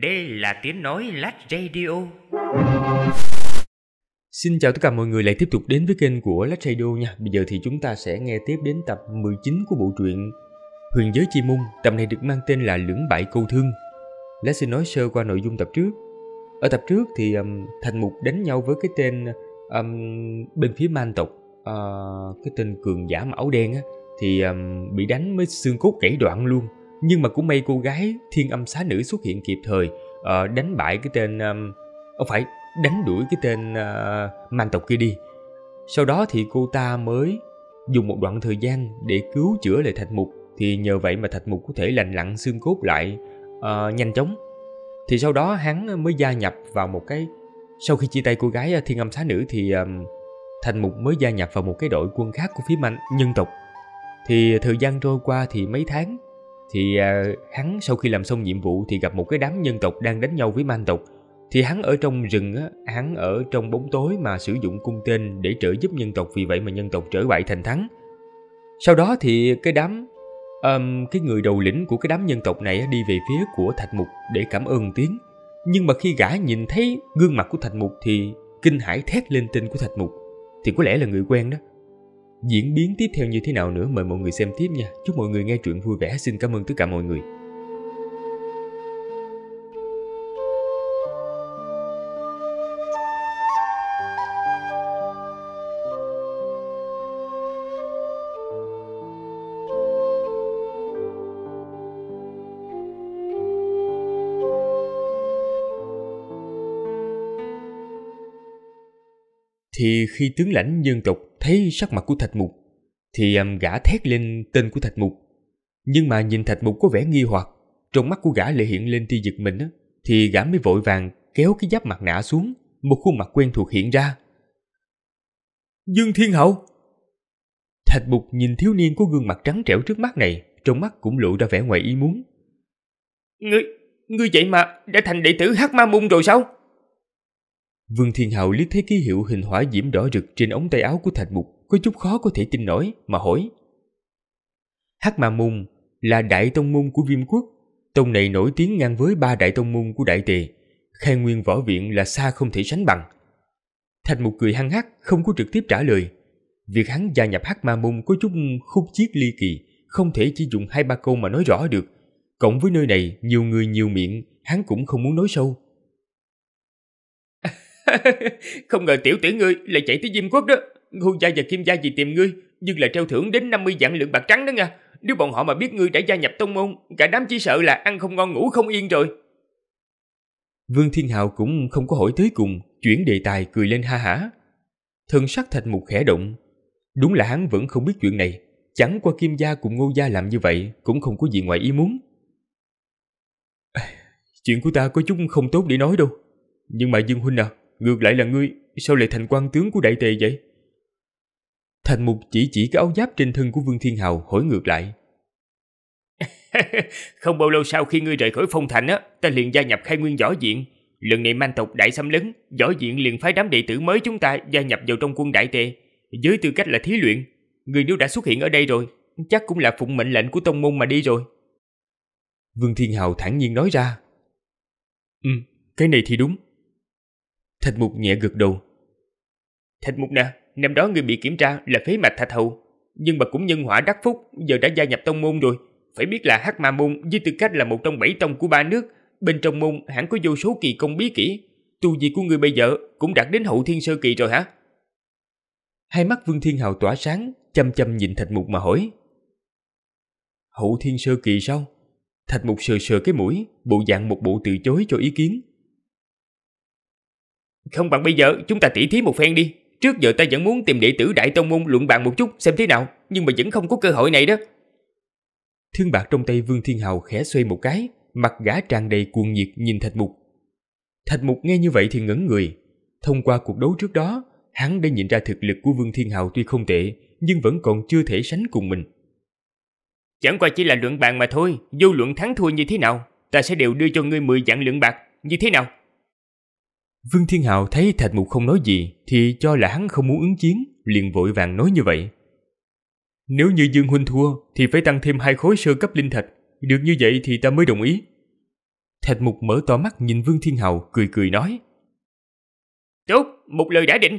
Đây là tiếng nói Lát Radio. Xin chào tất cả mọi người lại tiếp tục đến với kênh của Lát Radio nha. Bây giờ thì chúng ta sẽ nghe tiếp đến tập 19 của bộ truyện Huyền giới chi môn, tập này được mang tên là Lưỡng bại câu thương. Lát xin nói sơ qua nội dung tập trước. Ở tập trước thì um, Thành Mục đánh nhau với cái tên um, bên phía man tộc, uh, cái tên cường giả mà áo đen á, thì um, bị đánh mới xương cốt gãy đoạn luôn nhưng mà cũng may cô gái thiên âm xá nữ xuất hiện kịp thời uh, đánh bại cái tên um, không ờ, phải đánh đuổi cái tên uh, ờ, man tộc kia đi sau đó thì cô ta mới dùng một đoạn thời gian để cứu chữa lại thạch mục thì nhờ vậy mà thạch mục có thể lành lặn xương cốt lại uh, nhanh chóng thì sau đó hắn mới gia nhập vào một cái sau khi chia tay cô gái thiên âm xá nữ thì um, thành mục mới gia nhập vào một cái đội quân khác của phía mạnh nhân tộc thì thời gian trôi qua thì mấy tháng thì à, hắn sau khi làm xong nhiệm vụ thì gặp một cái đám nhân tộc đang đánh nhau với man tộc thì hắn ở trong rừng á hắn ở trong bóng tối mà sử dụng cung tên để trợ giúp nhân tộc vì vậy mà nhân tộc trở bại thành thắng sau đó thì cái đám um, cái người đầu lĩnh của cái đám nhân tộc này đi về phía của thạch mục để cảm ơn tiếng nhưng mà khi gã nhìn thấy gương mặt của thạch mục thì kinh hãi thét lên tên của thạch mục thì có lẽ là người quen đó diễn biến tiếp theo như thế nào nữa mời mọi người xem tiếp nha chúc mọi người nghe chuyện vui vẻ xin cảm ơn tất cả mọi người thì khi tướng lãnh nhân tộc thấy sắc mặt của Thạch Mục, thì um, gã thét lên tên của Thạch Mục. Nhưng mà nhìn Thạch Mục có vẻ nghi hoặc, trong mắt của gã lại hiện lên tia giật mình, thì gã mới vội vàng kéo cái giáp mặt nạ xuống, một khuôn mặt quen thuộc hiện ra. Dương Thiên Hậu! Thạch Mục nhìn thiếu niên có gương mặt trắng trẻo trước mắt này, trong mắt cũng lộ ra vẻ ngoài ý muốn. Ngươi, ngươi vậy mà đã thành đệ tử Hắc Ma Môn rồi sao? Vương Thiên Hạo liếc thấy ký hiệu hình hỏa diễm đỏ rực trên ống tay áo của Thạch Mục, có chút khó có thể tin nổi mà hỏi. Hắc Ma Môn là đại tông môn của Viêm Quốc, tông này nổi tiếng ngang với ba đại tông môn của Đại Tề, khai nguyên võ viện là xa không thể sánh bằng. Thạch Mục cười hăng hắc, không có trực tiếp trả lời. Việc hắn gia nhập Hắc Ma Môn có chút khúc chiết ly kỳ, không thể chỉ dùng hai ba câu mà nói rõ được. Cộng với nơi này, nhiều người nhiều miệng, hắn cũng không muốn nói sâu. không ngờ tiểu tử ngươi lại chạy tới Diêm Quốc đó. Ngô gia và Kim gia vì tìm ngươi, nhưng là treo thưởng đến 50 vạn lượng bạc trắng đó nha. Nếu bọn họ mà biết ngươi đã gia nhập tông môn, cả đám chỉ sợ là ăn không ngon ngủ không yên rồi. Vương Thiên Hào cũng không có hỏi tới cùng, chuyển đề tài cười lên ha hả. Thần sắc thạch mục khẽ động. Đúng là hắn vẫn không biết chuyện này, chẳng qua Kim gia cùng Ngô gia làm như vậy cũng không có gì ngoài ý muốn. Chuyện của ta có chút không tốt để nói đâu. Nhưng mà Dương Huynh à, ngược lại là ngươi, sao lại thành quan tướng của đại tề vậy? Thành mục chỉ chỉ cái áo giáp trên thân của Vương Thiên Hào hỏi ngược lại. không bao lâu sau khi ngươi rời khỏi phong thành á, ta liền gia nhập khai nguyên võ diện. Lần này man tộc đại xâm lấn, võ diện liền phái đám đệ tử mới chúng ta gia nhập vào trong quân đại tề. Với tư cách là thí luyện, người nếu đã xuất hiện ở đây rồi, chắc cũng là phụng mệnh lệnh của tông môn mà đi rồi. Vương Thiên Hào thản nhiên nói ra. Ừ, cái này thì đúng. Thạch Mục nhẹ gật đầu. Thạch Mục nè, năm đó người bị kiểm tra là phế mạch Thạch Hầu, nhưng mà cũng nhân hỏa đắc phúc, giờ đã gia nhập tông môn rồi. Phải biết là Hắc Ma Môn với tư cách là một trong bảy tông của ba nước, bên trong môn hẳn có vô số kỳ công bí kỹ. Tu vi của người bây giờ cũng đạt đến hậu thiên sơ kỳ rồi hả? Hai mắt Vương Thiên Hào tỏa sáng, chăm chăm nhìn Thạch Mục mà hỏi. Hậu thiên sơ kỳ sao? Thạch Mục sờ sờ cái mũi, bộ dạng một bộ từ chối cho ý kiến. Không bằng bây giờ chúng ta tỉ thí một phen đi. Trước giờ ta vẫn muốn tìm đệ tử Đại Tông Môn luận bàn một chút xem thế nào, nhưng mà vẫn không có cơ hội này đó. Thương bạc trong tay Vương Thiên Hào khẽ xoay một cái, mặt gã tràn đầy cuồng nhiệt nhìn Thạch Mục. Thạch Mục nghe như vậy thì ngẩn người. Thông qua cuộc đấu trước đó, hắn đã nhìn ra thực lực của Vương Thiên Hào tuy không tệ, nhưng vẫn còn chưa thể sánh cùng mình. Chẳng qua chỉ là luận bàn mà thôi, vô luận thắng thua như thế nào, ta sẽ đều đưa cho ngươi 10 dạng lượng bạc, như thế nào? Vương Thiên Hạo thấy Thạch Mục không nói gì thì cho là hắn không muốn ứng chiến, liền vội vàng nói như vậy. Nếu như Dương Huynh thua thì phải tăng thêm hai khối sơ cấp linh thạch, được như vậy thì ta mới đồng ý. Thạch Mục mở to mắt nhìn Vương Thiên Hạo cười cười nói. Tốt, một lời đã định.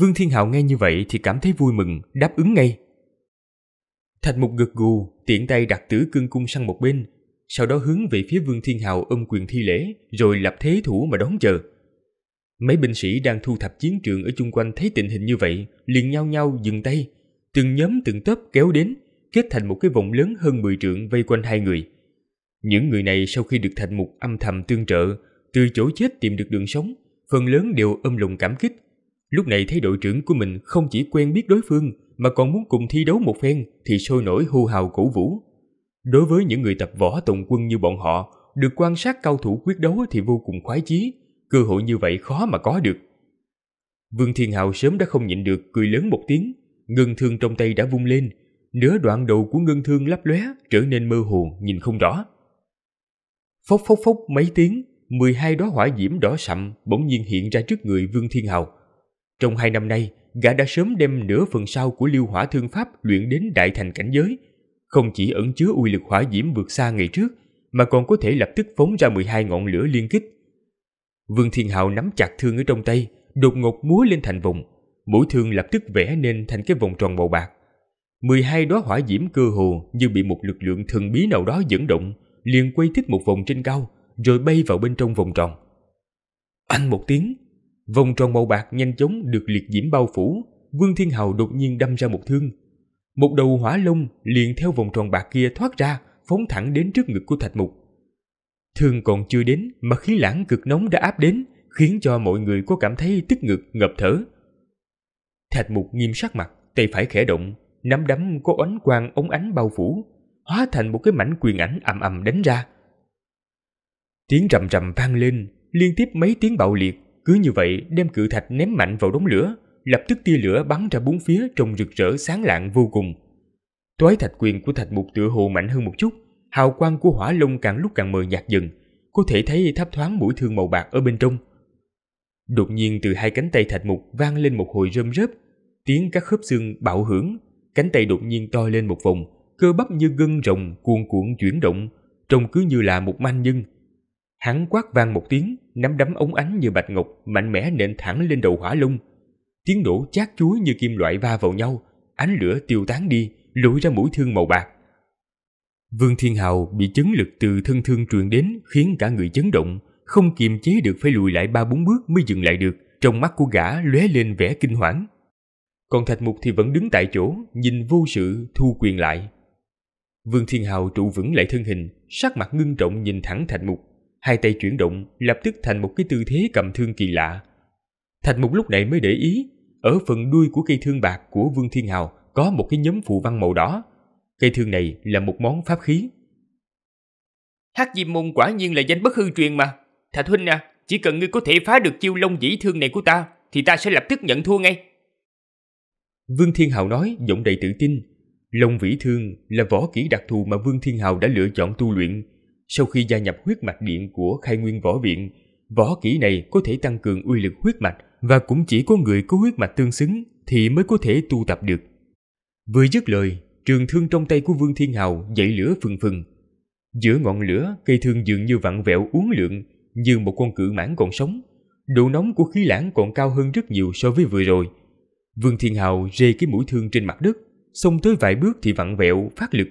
Vương Thiên Hạo nghe như vậy thì cảm thấy vui mừng, đáp ứng ngay. Thạch Mục gật gù, tiện tay đặt tử cương cung sang một bên, sau đó hướng về phía Vương Thiên Hào ôm quyền thi lễ, rồi lập thế thủ mà đón chờ. Mấy binh sĩ đang thu thập chiến trường ở chung quanh thấy tình hình như vậy, liền nhau nhau dừng tay, từng nhóm từng tớp kéo đến, kết thành một cái vòng lớn hơn 10 trượng vây quanh hai người. Những người này sau khi được thành một âm thầm tương trợ, từ chỗ chết tìm được đường sống, phần lớn đều ôm lùng cảm kích. Lúc này thấy đội trưởng của mình không chỉ quen biết đối phương mà còn muốn cùng thi đấu một phen thì sôi nổi hô hào cổ vũ. Đối với những người tập võ tùng quân như bọn họ, được quan sát cao thủ quyết đấu thì vô cùng khoái chí, cơ hội như vậy khó mà có được. Vương Thiên Hạo sớm đã không nhịn được cười lớn một tiếng, ngân thương trong tay đã vung lên, nửa đoạn đầu của ngân thương lấp lóe trở nên mơ hồ nhìn không rõ. Phốc phốc phốc mấy tiếng, 12 đóa hỏa diễm đỏ sậm bỗng nhiên hiện ra trước người Vương Thiên Hào. Trong hai năm nay, gã đã sớm đem nửa phần sau của Liêu Hỏa Thương Pháp luyện đến đại thành cảnh giới, không chỉ ẩn chứa uy lực hỏa diễm vượt xa ngày trước, mà còn có thể lập tức phóng ra 12 ngọn lửa liên kích. Vương Thiên Hạo nắm chặt thương ở trong tay, đột ngột múa lên thành vùng, mũi thương lập tức vẽ nên thành cái vòng tròn màu bạc. 12 đóa hỏa diễm cơ hồ như bị một lực lượng thần bí nào đó dẫn động, liền quay thích một vòng trên cao, rồi bay vào bên trong vòng tròn. Anh một tiếng, vòng tròn màu bạc nhanh chóng được liệt diễm bao phủ, Vương Thiên Hào đột nhiên đâm ra một thương, một đầu hỏa lông liền theo vòng tròn bạc kia thoát ra, phóng thẳng đến trước ngực của Thạch Mục. Thương còn chưa đến mà khí lãng cực nóng đã áp đến, khiến cho mọi người có cảm thấy tức ngực ngập thở. Thạch Mục nghiêm sắc mặt, tay phải khẽ động, nắm đấm có ánh quang ống ánh bao phủ, hóa thành một cái mảnh quyền ảnh ầm ầm đánh ra. Tiếng rầm rầm vang lên, liên tiếp mấy tiếng bạo liệt, cứ như vậy đem cự thạch ném mạnh vào đống lửa, lập tức tia lửa bắn ra bốn phía trông rực rỡ sáng lạng vô cùng. Toái thạch quyền của thạch mục tựa hồ mạnh hơn một chút, hào quang của hỏa long càng lúc càng mờ nhạt dần, có thể thấy thấp thoáng mũi thương màu bạc ở bên trong. Đột nhiên từ hai cánh tay thạch mục vang lên một hồi rơm rớp, tiếng các khớp xương bạo hưởng, cánh tay đột nhiên to lên một vòng, cơ bắp như gân rồng cuồn cuộn chuyển động, trông cứ như là một manh nhân. Hắn quát vang một tiếng, nắm đấm ống ánh như bạch ngọc mạnh mẽ nện thẳng lên đầu hỏa lung tiếng nổ chát chúa như kim loại va vào nhau, ánh lửa tiêu tán đi, lội ra mũi thương màu bạc. Vương Thiên Hào bị chấn lực từ thân thương truyền đến khiến cả người chấn động, không kiềm chế được phải lùi lại ba bốn bước mới dừng lại được, trong mắt của gã lóe lên vẻ kinh hoảng. Còn Thạch Mục thì vẫn đứng tại chỗ, nhìn vô sự thu quyền lại. Vương Thiên Hào trụ vững lại thân hình, sắc mặt ngưng trọng nhìn thẳng Thạch Mục, hai tay chuyển động, lập tức thành một cái tư thế cầm thương kỳ lạ, Thạch Mục lúc này mới để ý, ở phần đuôi của cây thương bạc của Vương Thiên Hào có một cái nhóm phù văn màu đỏ. Cây thương này là một món pháp khí. Hắc Diêm Môn quả nhiên là danh bất hư truyền mà. Thạch Huynh à, chỉ cần ngươi có thể phá được chiêu long dĩ thương này của ta, thì ta sẽ lập tức nhận thua ngay. Vương Thiên Hào nói giọng đầy tự tin. Long vĩ thương là võ kỹ đặc thù mà Vương Thiên Hào đã lựa chọn tu luyện. Sau khi gia nhập huyết mạch điện của khai nguyên võ viện, võ kỹ này có thể tăng cường uy lực huyết mạch và cũng chỉ có người có huyết mạch tương xứng thì mới có thể tu tập được. Vừa dứt lời, trường thương trong tay của Vương Thiên Hào dậy lửa phừng phừng. Giữa ngọn lửa, cây thương dường như vặn vẹo uốn lượn như một con cự mãn còn sống. Độ nóng của khí lãng còn cao hơn rất nhiều so với vừa rồi. Vương Thiên Hào rê cái mũi thương trên mặt đất, xông tới vài bước thì vặn vẹo, phát lực.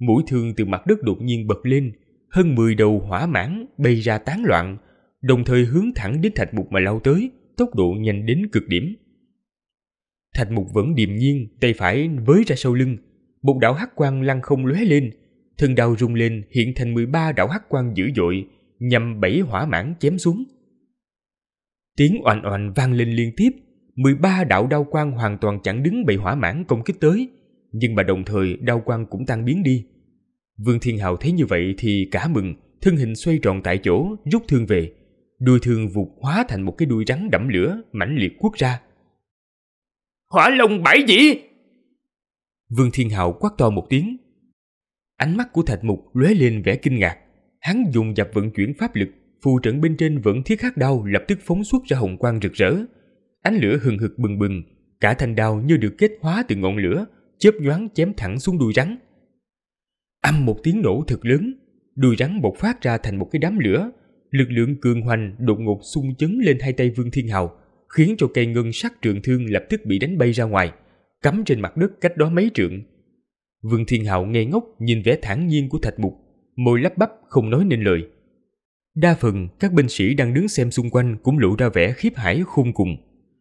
Mũi thương từ mặt đất đột nhiên bật lên, hơn 10 đầu hỏa mãn bay ra tán loạn, đồng thời hướng thẳng đến thạch bục mà lao tới tốc độ nhanh đến cực điểm. Thạch mục vẫn điềm nhiên, tay phải với ra sau lưng. Một đảo hắc quang lăn không lóe lên, thân đao rung lên hiện thành 13 đảo hắc quang dữ dội, nhằm bảy hỏa mãn chém xuống. Tiếng oanh oanh vang lên liên tiếp, 13 đạo đao quang hoàn toàn chẳng đứng bảy hỏa mãn công kích tới, nhưng mà đồng thời đao quang cũng tan biến đi. Vương Thiên Hào thấy như vậy thì cả mừng, thân hình xoay tròn tại chỗ, rút thương về, đuôi thương vụt hóa thành một cái đuôi rắn đẫm lửa mãnh liệt quất ra hỏa long bãi dĩ vương thiên hạo quát to một tiếng ánh mắt của thạch mục lóe lên vẻ kinh ngạc hắn dùng dập vận chuyển pháp lực phù trận bên trên vẫn thiết khắc đau lập tức phóng xuất ra hồng quang rực rỡ ánh lửa hừng hực bừng bừng cả thanh đao như được kết hóa từ ngọn lửa chớp nhoáng chém thẳng xuống đuôi rắn âm một tiếng nổ thật lớn đuôi rắn bộc phát ra thành một cái đám lửa lực lượng cường hoành đột ngột xung chấn lên hai tay Vương Thiên Hào, khiến cho cây ngân sắc trường thương lập tức bị đánh bay ra ngoài, cắm trên mặt đất cách đó mấy trượng. Vương Thiên Hạo ngây ngốc nhìn vẻ thản nhiên của Thạch Mục, môi lắp bắp không nói nên lời. Đa phần các binh sĩ đang đứng xem xung quanh cũng lộ ra vẻ khiếp hãi khôn cùng.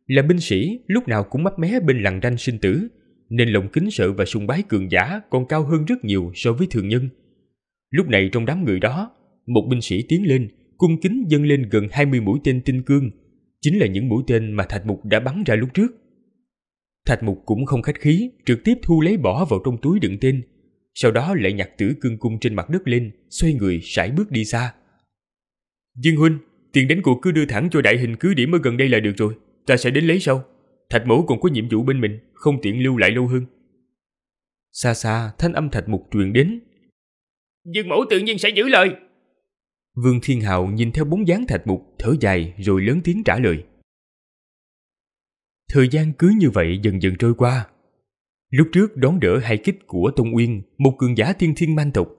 Là binh sĩ lúc nào cũng mấp mé bên lằn ranh sinh tử, nên lòng kính sợ và sùng bái cường giả còn cao hơn rất nhiều so với thường nhân. Lúc này trong đám người đó, một binh sĩ tiến lên, cung kính dâng lên gần 20 mũi tên tinh cương, chính là những mũi tên mà Thạch Mục đã bắn ra lúc trước. Thạch Mục cũng không khách khí, trực tiếp thu lấy bỏ vào trong túi đựng tên, sau đó lại nhặt tử cương cung trên mặt đất lên, xoay người sải bước đi xa. Dương huynh, tiền đến cuộc cứ đưa thẳng cho đại hình cứ điểm ở gần đây là được rồi, ta sẽ đến lấy sau. Thạch Mẫu còn có nhiệm vụ bên mình, không tiện lưu lại lâu hơn. Xa xa, thanh âm Thạch Mục truyền đến. Dương Mẫu tự nhiên sẽ giữ lời, Vương Thiên Hạo nhìn theo bóng dáng thạch mục, thở dài rồi lớn tiếng trả lời. Thời gian cứ như vậy dần dần trôi qua. Lúc trước đón đỡ hai kích của Tông Uyên, một cường giả thiên thiên man tộc,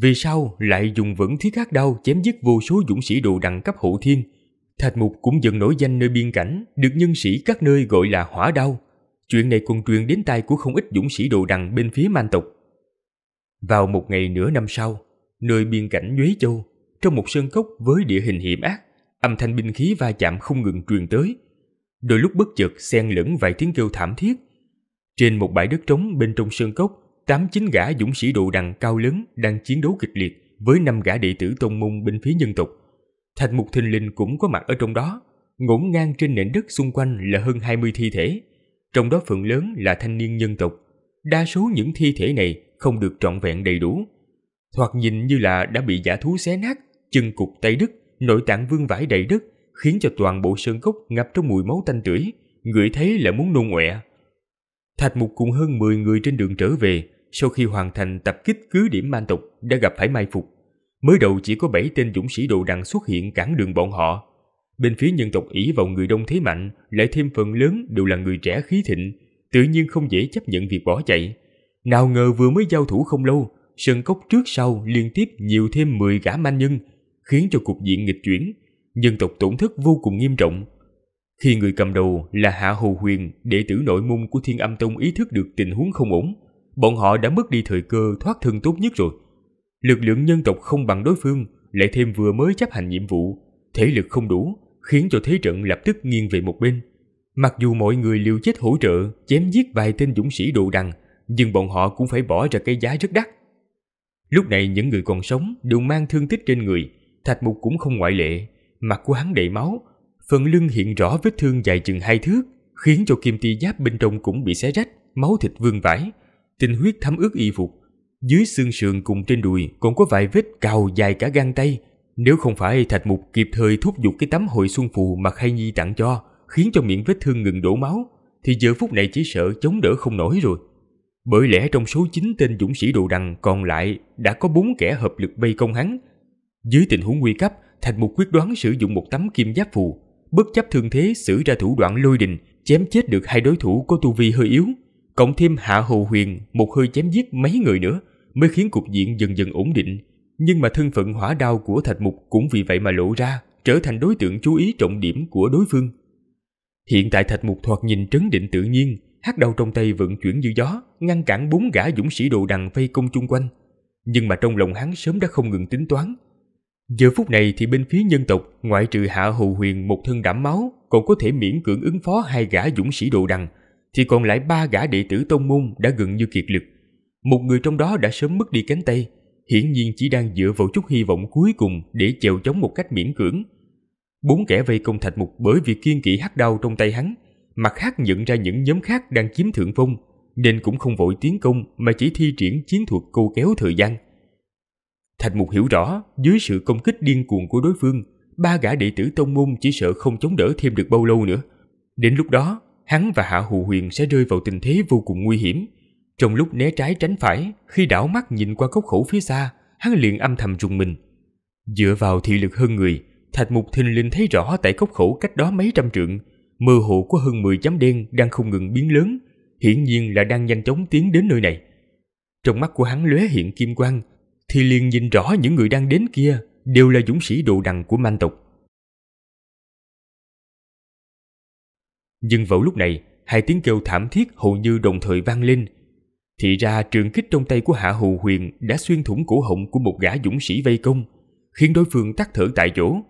vì sao lại dùng vẫn thiết khắc đau chém giết vô số dũng sĩ đồ đẳng cấp hậu thiên. Thạch mục cũng dần nổi danh nơi biên cảnh, được nhân sĩ các nơi gọi là hỏa đau. Chuyện này còn truyền đến tai của không ít dũng sĩ đồ đằng bên phía man tộc. Vào một ngày nửa năm sau, nơi biên cảnh Nhuế Châu, trong một sơn cốc với địa hình hiểm ác, âm thanh binh khí va chạm không ngừng truyền tới. Đôi lúc bất chợt xen lẫn vài tiếng kêu thảm thiết. Trên một bãi đất trống bên trong sơn cốc, tám chín gã dũng sĩ đồ đằng cao lớn đang chiến đấu kịch liệt với năm gã đệ tử tông môn bên phía nhân tộc. Thạch mục thình linh cũng có mặt ở trong đó, ngổn ngang trên nền đất xung quanh là hơn 20 thi thể, trong đó phần lớn là thanh niên nhân tộc. Đa số những thi thể này không được trọn vẹn đầy đủ, thoạt nhìn như là đã bị giả thú xé nát chân cục tay đứt, nội tạng vương vãi đầy đất, khiến cho toàn bộ sơn cốc ngập trong mùi máu tanh tưởi, ngửi thấy là muốn nôn ọe. Thạch Mục cùng hơn 10 người trên đường trở về, sau khi hoàn thành tập kích cứ điểm man tộc đã gặp phải mai phục. Mới đầu chỉ có 7 tên dũng sĩ đồ đằng xuất hiện cản đường bọn họ. Bên phía nhân tộc ỷ vào người đông thế mạnh, lại thêm phần lớn đều là người trẻ khí thịnh, tự nhiên không dễ chấp nhận việc bỏ chạy. Nào ngờ vừa mới giao thủ không lâu, sân cốc trước sau liên tiếp nhiều thêm 10 gã manh nhân khiến cho cục diện nghịch chuyển, dân tộc tổn thất vô cùng nghiêm trọng. Khi người cầm đầu là Hạ Hồ Huyền, đệ tử nội môn của Thiên Âm Tông ý thức được tình huống không ổn, bọn họ đã mất đi thời cơ thoát thân tốt nhất rồi. Lực lượng nhân tộc không bằng đối phương, lại thêm vừa mới chấp hành nhiệm vụ, thể lực không đủ, khiến cho thế trận lập tức nghiêng về một bên. Mặc dù mọi người liều chết hỗ trợ, chém giết vài tên dũng sĩ đồ đằng, nhưng bọn họ cũng phải bỏ ra cái giá rất đắt. Lúc này những người còn sống đều mang thương tích trên người, Thạch Mục cũng không ngoại lệ, mặt của hắn đầy máu, phần lưng hiện rõ vết thương dài chừng hai thước, khiến cho kim ti giáp bên trong cũng bị xé rách, máu thịt vương vãi, tinh huyết thấm ướt y phục. Dưới xương sườn cùng trên đùi còn có vài vết cào dài cả gang tay. Nếu không phải Thạch Mục kịp thời thúc giục cái tấm hồi xuân phù mà Khai Nhi tặng cho, khiến cho miệng vết thương ngừng đổ máu, thì giờ phút này chỉ sợ chống đỡ không nổi rồi. Bởi lẽ trong số 9 tên dũng sĩ đồ đằng còn lại đã có bốn kẻ hợp lực bay công hắn, dưới tình huống nguy cấp, Thành Mục quyết đoán sử dụng một tấm kim giáp phù, bất chấp thương thế sử ra thủ đoạn lôi đình, chém chết được hai đối thủ có tu vi hơi yếu, cộng thêm Hạ Hồ Huyền một hơi chém giết mấy người nữa mới khiến cục diện dần dần ổn định. Nhưng mà thân phận hỏa đao của Thạch Mục cũng vì vậy mà lộ ra, trở thành đối tượng chú ý trọng điểm của đối phương. Hiện tại Thạch Mục thoạt nhìn trấn định tự nhiên, hát đầu trong tay vận chuyển như gió, ngăn cản bốn gã dũng sĩ đồ đằng vây công chung quanh. Nhưng mà trong lòng hắn sớm đã không ngừng tính toán, Giờ phút này thì bên phía nhân tộc, ngoại trừ hạ hù huyền một thân đảm máu, còn có thể miễn cưỡng ứng phó hai gã dũng sĩ đồ đằng, thì còn lại ba gã đệ tử tông môn đã gần như kiệt lực. Một người trong đó đã sớm mất đi cánh tay, hiển nhiên chỉ đang dựa vào chút hy vọng cuối cùng để chèo chống một cách miễn cưỡng. Bốn kẻ vây công thạch mục bởi vì kiên kỵ hắc đau trong tay hắn, mặt khác nhận ra những nhóm khác đang chiếm thượng phong, nên cũng không vội tiến công mà chỉ thi triển chiến thuật câu kéo thời gian. Thành Mục hiểu rõ, dưới sự công kích điên cuồng của đối phương, ba gã đệ tử tông môn chỉ sợ không chống đỡ thêm được bao lâu nữa. Đến lúc đó, hắn và Hạ Hù Huyền sẽ rơi vào tình thế vô cùng nguy hiểm. Trong lúc né trái tránh phải, khi đảo mắt nhìn qua cốc khẩu phía xa, hắn liền âm thầm rùng mình. Dựa vào thị lực hơn người, Thạch Mục thình lình thấy rõ tại cốc khẩu cách đó mấy trăm trượng, mơ hồ có hơn 10 chấm đen đang không ngừng biến lớn, hiển nhiên là đang nhanh chóng tiến đến nơi này. Trong mắt của hắn lóe hiện kim quang, thì liền nhìn rõ những người đang đến kia đều là dũng sĩ đồ đằng của man tộc. Nhưng vào lúc này, hai tiếng kêu thảm thiết hầu như đồng thời vang lên. Thì ra trường kích trong tay của Hạ hồ Huyền đã xuyên thủng cổ họng của một gã dũng sĩ vây công, khiến đối phương tắt thở tại chỗ.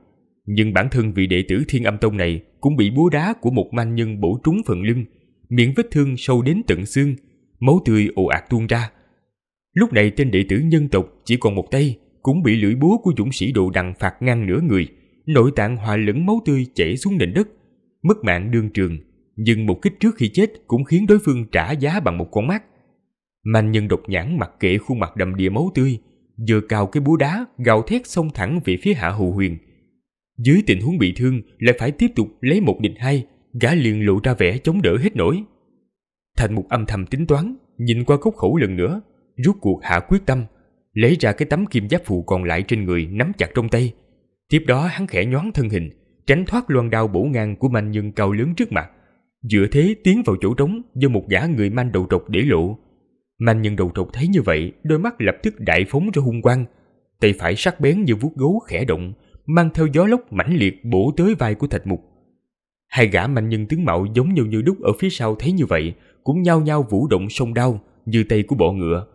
Nhưng bản thân vị đệ tử Thiên Âm Tông này cũng bị búa đá của một man nhân bổ trúng phần lưng, miệng vết thương sâu đến tận xương, máu tươi ồ ạt tuôn ra Lúc này tên đệ tử nhân tộc chỉ còn một tay, cũng bị lưỡi búa của dũng sĩ đồ đằng phạt ngang nửa người, nội tạng hòa lẫn máu tươi chảy xuống nền đất, mất mạng đương trường. Nhưng một kích trước khi chết cũng khiến đối phương trả giá bằng một con mắt. Manh nhân độc nhãn mặc kệ khuôn mặt đầm đìa máu tươi, vừa cào cái búa đá gào thét xông thẳng về phía hạ hù huyền. Dưới tình huống bị thương lại phải tiếp tục lấy một địch hai, gã liền lộ ra vẻ chống đỡ hết nổi. Thành một âm thầm tính toán, nhìn qua cốc khẩu lần nữa, rút cuộc hạ quyết tâm, lấy ra cái tấm kim giáp phụ còn lại trên người nắm chặt trong tay. Tiếp đó hắn khẽ nhoáng thân hình, tránh thoát loan đao bổ ngang của manh nhân cao lớn trước mặt. Dựa thế tiến vào chỗ trống do một gã người manh đầu trọc để lộ. Manh nhân đầu trọc thấy như vậy, đôi mắt lập tức đại phóng ra hung quang. Tay phải sắc bén như vuốt gấu khẽ động, mang theo gió lốc mãnh liệt bổ tới vai của thạch mục. Hai gã manh nhân tướng mạo giống nhau như đúc ở phía sau thấy như vậy, cũng nhao nhao vũ động sông đau như tay của bọ ngựa,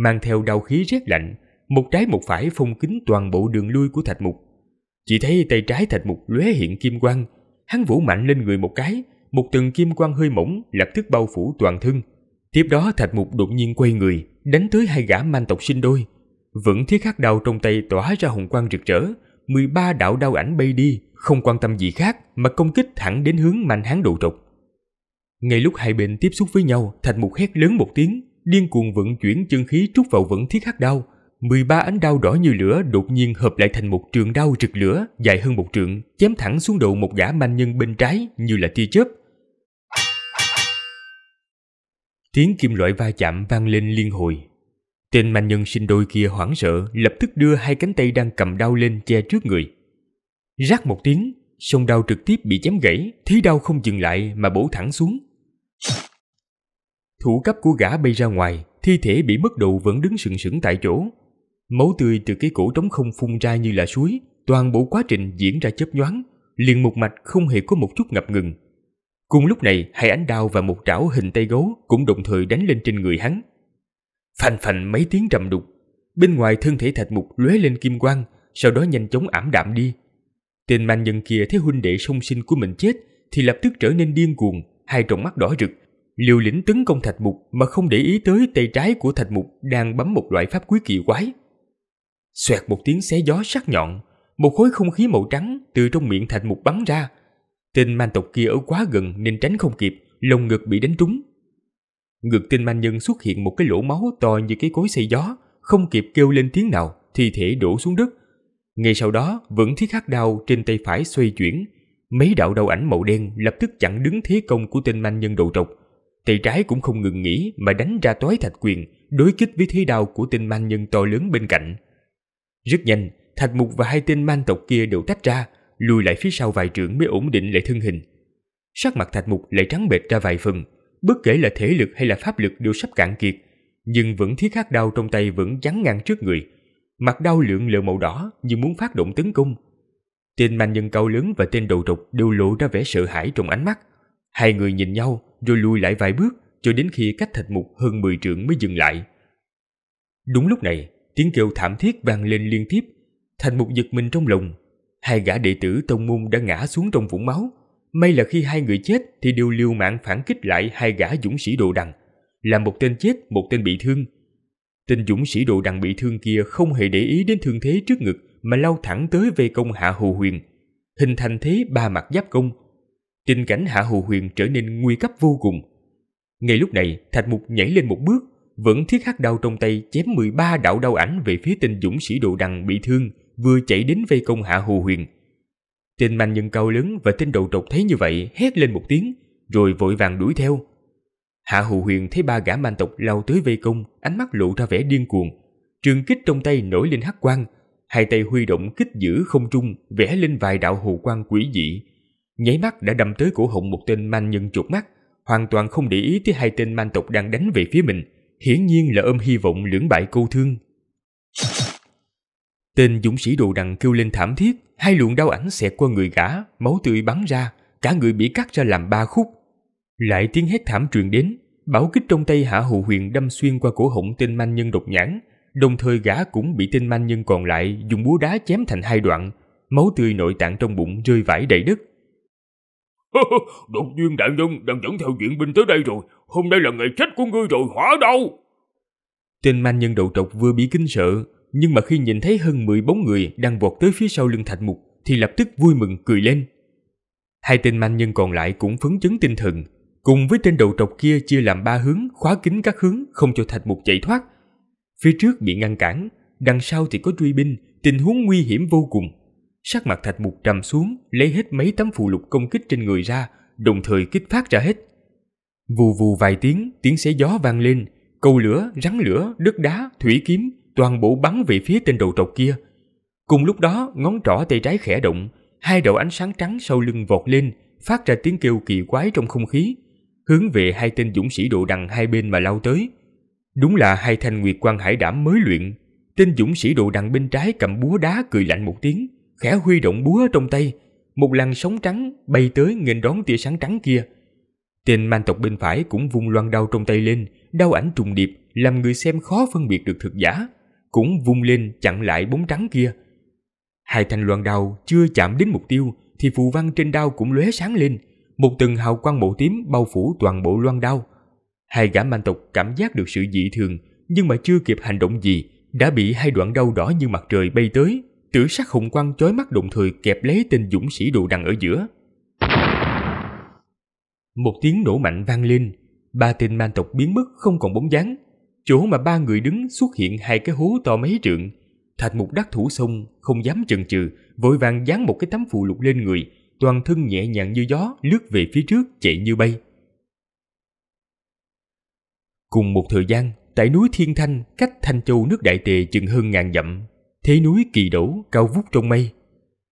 mang theo đau khí rét lạnh, một trái một phải phong kính toàn bộ đường lui của Thạch Mục. Chỉ thấy tay trái Thạch Mục lóe hiện kim quang, hắn vũ mạnh lên người một cái, một tầng kim quang hơi mỏng lập tức bao phủ toàn thân. Tiếp đó Thạch Mục đột nhiên quay người, đánh tới hai gã man tộc sinh đôi. Vẫn thiết khắc đau trong tay tỏa ra hùng quang rực rỡ, 13 đạo đau ảnh bay đi, không quan tâm gì khác mà công kích thẳng đến hướng mạnh hán độ trục. Ngay lúc hai bên tiếp xúc với nhau, Thạch Mục hét lớn một tiếng, điên cuồng vận chuyển chân khí trút vào vẫn thiết hắc đao. 13 ánh đao đỏ như lửa đột nhiên hợp lại thành một trường đao rực lửa dài hơn một trượng, chém thẳng xuống đầu một gã manh nhân bên trái như là tia chớp. Tiếng kim loại va chạm vang lên liên hồi. Tên manh nhân sinh đôi kia hoảng sợ, lập tức đưa hai cánh tay đang cầm đao lên che trước người. Rác một tiếng, sông đao trực tiếp bị chém gãy, thế đao không dừng lại mà bổ thẳng xuống. Thủ cấp của gã bay ra ngoài, thi thể bị bất đầu vẫn đứng sừng sững tại chỗ. Máu tươi từ cái cổ trống không phun ra như là suối, toàn bộ quá trình diễn ra chớp nhoáng, liền một mạch không hề có một chút ngập ngừng. Cùng lúc này, hai ánh đao và một trảo hình tay gấu cũng đồng thời đánh lên trên người hắn. Phành phành mấy tiếng trầm đục, bên ngoài thân thể thạch mục lóe lên kim quang, sau đó nhanh chóng ảm đạm đi. Tên man nhân kia thấy huynh đệ song sinh của mình chết thì lập tức trở nên điên cuồng, hai tròng mắt đỏ rực, liều lĩnh tấn công thạch mục mà không để ý tới tay trái của thạch mục đang bấm một loại pháp quyết kỳ quái. Xoẹt một tiếng xé gió sắc nhọn, một khối không khí màu trắng từ trong miệng thạch mục bắn ra. Tên man tộc kia ở quá gần nên tránh không kịp, lồng ngực bị đánh trúng. Ngực tên man nhân xuất hiện một cái lỗ máu to như cái cối xây gió, không kịp kêu lên tiếng nào, thi thể đổ xuống đất. Ngay sau đó, vẫn thiết khắc đau trên tay phải xoay chuyển, mấy đạo đầu ảnh màu đen lập tức chặn đứng thế công của tên man nhân đầu trọc Tay trái cũng không ngừng nghỉ mà đánh ra toái thạch quyền, đối kích với thế đao của tên man nhân to lớn bên cạnh. Rất nhanh, thạch mục và hai tên man tộc kia đều tách ra, lùi lại phía sau vài trượng mới ổn định lại thân hình. Sắc mặt thạch mục lại trắng bệch ra vài phần, bất kể là thể lực hay là pháp lực đều sắp cạn kiệt, nhưng vẫn thiết khắc đau trong tay vẫn chắn ngang trước người. Mặt đau lượn lờ màu đỏ như muốn phát động tấn công. Tên man nhân cao lớn và tên đầu trục đều lộ ra vẻ sợ hãi trong ánh mắt. Hai người nhìn nhau, rồi lùi lại vài bước cho đến khi cách thạch mục hơn 10 trượng mới dừng lại. Đúng lúc này, tiếng kêu thảm thiết vang lên liên tiếp, Thạch mục giật mình trong lòng. Hai gã đệ tử tông môn đã ngã xuống trong vũng máu. May là khi hai người chết thì đều liều mạng phản kích lại hai gã dũng sĩ đồ đằng, làm một tên chết, một tên bị thương. Tên dũng sĩ đồ đằng bị thương kia không hề để ý đến thương thế trước ngực mà lao thẳng tới vây công hạ hồ huyền, hình thành thế ba mặt giáp công, tình cảnh Hạ Hù Huyền trở nên nguy cấp vô cùng. Ngay lúc này, Thạch Mục nhảy lên một bước, vẫn thiết hắc đao trong tay chém 13 đạo đau ảnh về phía tên dũng sĩ đồ đằng bị thương, vừa chạy đến vây công Hạ Hù Huyền. Tên man nhân cao lớn và tên đầu trọc thấy như vậy hét lên một tiếng, rồi vội vàng đuổi theo. Hạ Hù Huyền thấy ba gã man tộc lao tới vây công, ánh mắt lộ ra vẻ điên cuồng. Trường kích trong tay nổi lên hắc quang, hai tay huy động kích giữ không trung, vẽ lên vài đạo hồ quang quỷ dị nháy mắt đã đâm tới cổ Hùng một tên man nhân chuột mắt, hoàn toàn không để ý tới hai tên man tộc đang đánh về phía mình, hiển nhiên là ôm hy vọng lưỡng bại câu thương. Tên dũng sĩ đồ đằng kêu lên thảm thiết, hai luồng đau ảnh xẹt qua người gã, máu tươi bắn ra, cả người bị cắt ra làm ba khúc. Lại tiếng hét thảm truyền đến, bảo kích trong tay Hạ Hù Huyền đâm xuyên qua cổ họng tên man nhân độc nhãn, đồng thời gã cũng bị tên man nhân còn lại dùng búa đá chém thành hai đoạn, máu tươi nội tạng trong bụng rơi vãi đầy đất. Đột nhiên đại nhân đang dẫn theo viện binh tới đây rồi, hôm nay là ngày chết của ngươi rồi, hỏa đâu? Tên man nhân đầu trọc vừa bị kinh sợ, nhưng mà khi nhìn thấy hơn 10 bóng người đang vọt tới phía sau lưng thạch mục, thì lập tức vui mừng cười lên. Hai tên man nhân còn lại cũng phấn chấn tinh thần, cùng với tên đầu trọc kia chia làm ba hướng, khóa kín các hướng, không cho thạch mục chạy thoát. Phía trước bị ngăn cản, đằng sau thì có truy binh, tình huống nguy hiểm vô cùng sắc mặt thạch mục trầm xuống, lấy hết mấy tấm phụ lục công kích trên người ra, đồng thời kích phát ra hết. Vù vù vài tiếng, tiếng xé gió vang lên, cầu lửa, rắn lửa, đất đá, thủy kiếm, toàn bộ bắn về phía tên đầu trọc kia. Cùng lúc đó, ngón trỏ tay trái khẽ động, hai đạo ánh sáng trắng sau lưng vọt lên, phát ra tiếng kêu kỳ quái trong không khí, hướng về hai tên dũng sĩ độ đằng hai bên mà lao tới. Đúng là hai thanh nguyệt quan hải đảm mới luyện, tên dũng sĩ độ đằng bên trái cầm búa đá cười lạnh một tiếng, khẽ huy động búa trong tay, một làn sóng trắng bay tới nghênh đón tia sáng trắng kia. Tên man tộc bên phải cũng vung loan đao trong tay lên, đao ảnh trùng điệp làm người xem khó phân biệt được thực giả, cũng vung lên chặn lại bóng trắng kia. Hai thanh loan đao chưa chạm đến mục tiêu thì phù văn trên đao cũng lóe sáng lên, một tầng hào quang màu tím bao phủ toàn bộ loan đao. Hai gã man tộc cảm giác được sự dị thường nhưng mà chưa kịp hành động gì đã bị hai đoạn đau đỏ như mặt trời bay tới Tử sắc hùng quang chói mắt đụng thời kẹp lấy tên dũng sĩ đồ đằng ở giữa. Một tiếng nổ mạnh vang lên, ba tên man tộc biến mất không còn bóng dáng. Chỗ mà ba người đứng xuất hiện hai cái hố to mấy trượng. Thạch mục đắc thủ sông, không dám chần chừ, vội vàng dán một cái tấm phù lục lên người, toàn thân nhẹ nhàng như gió lướt về phía trước chạy như bay. Cùng một thời gian, tại núi Thiên Thanh, cách Thanh Châu nước Đại Tề chừng hơn ngàn dặm, thế núi kỳ đổ cao vút trong mây.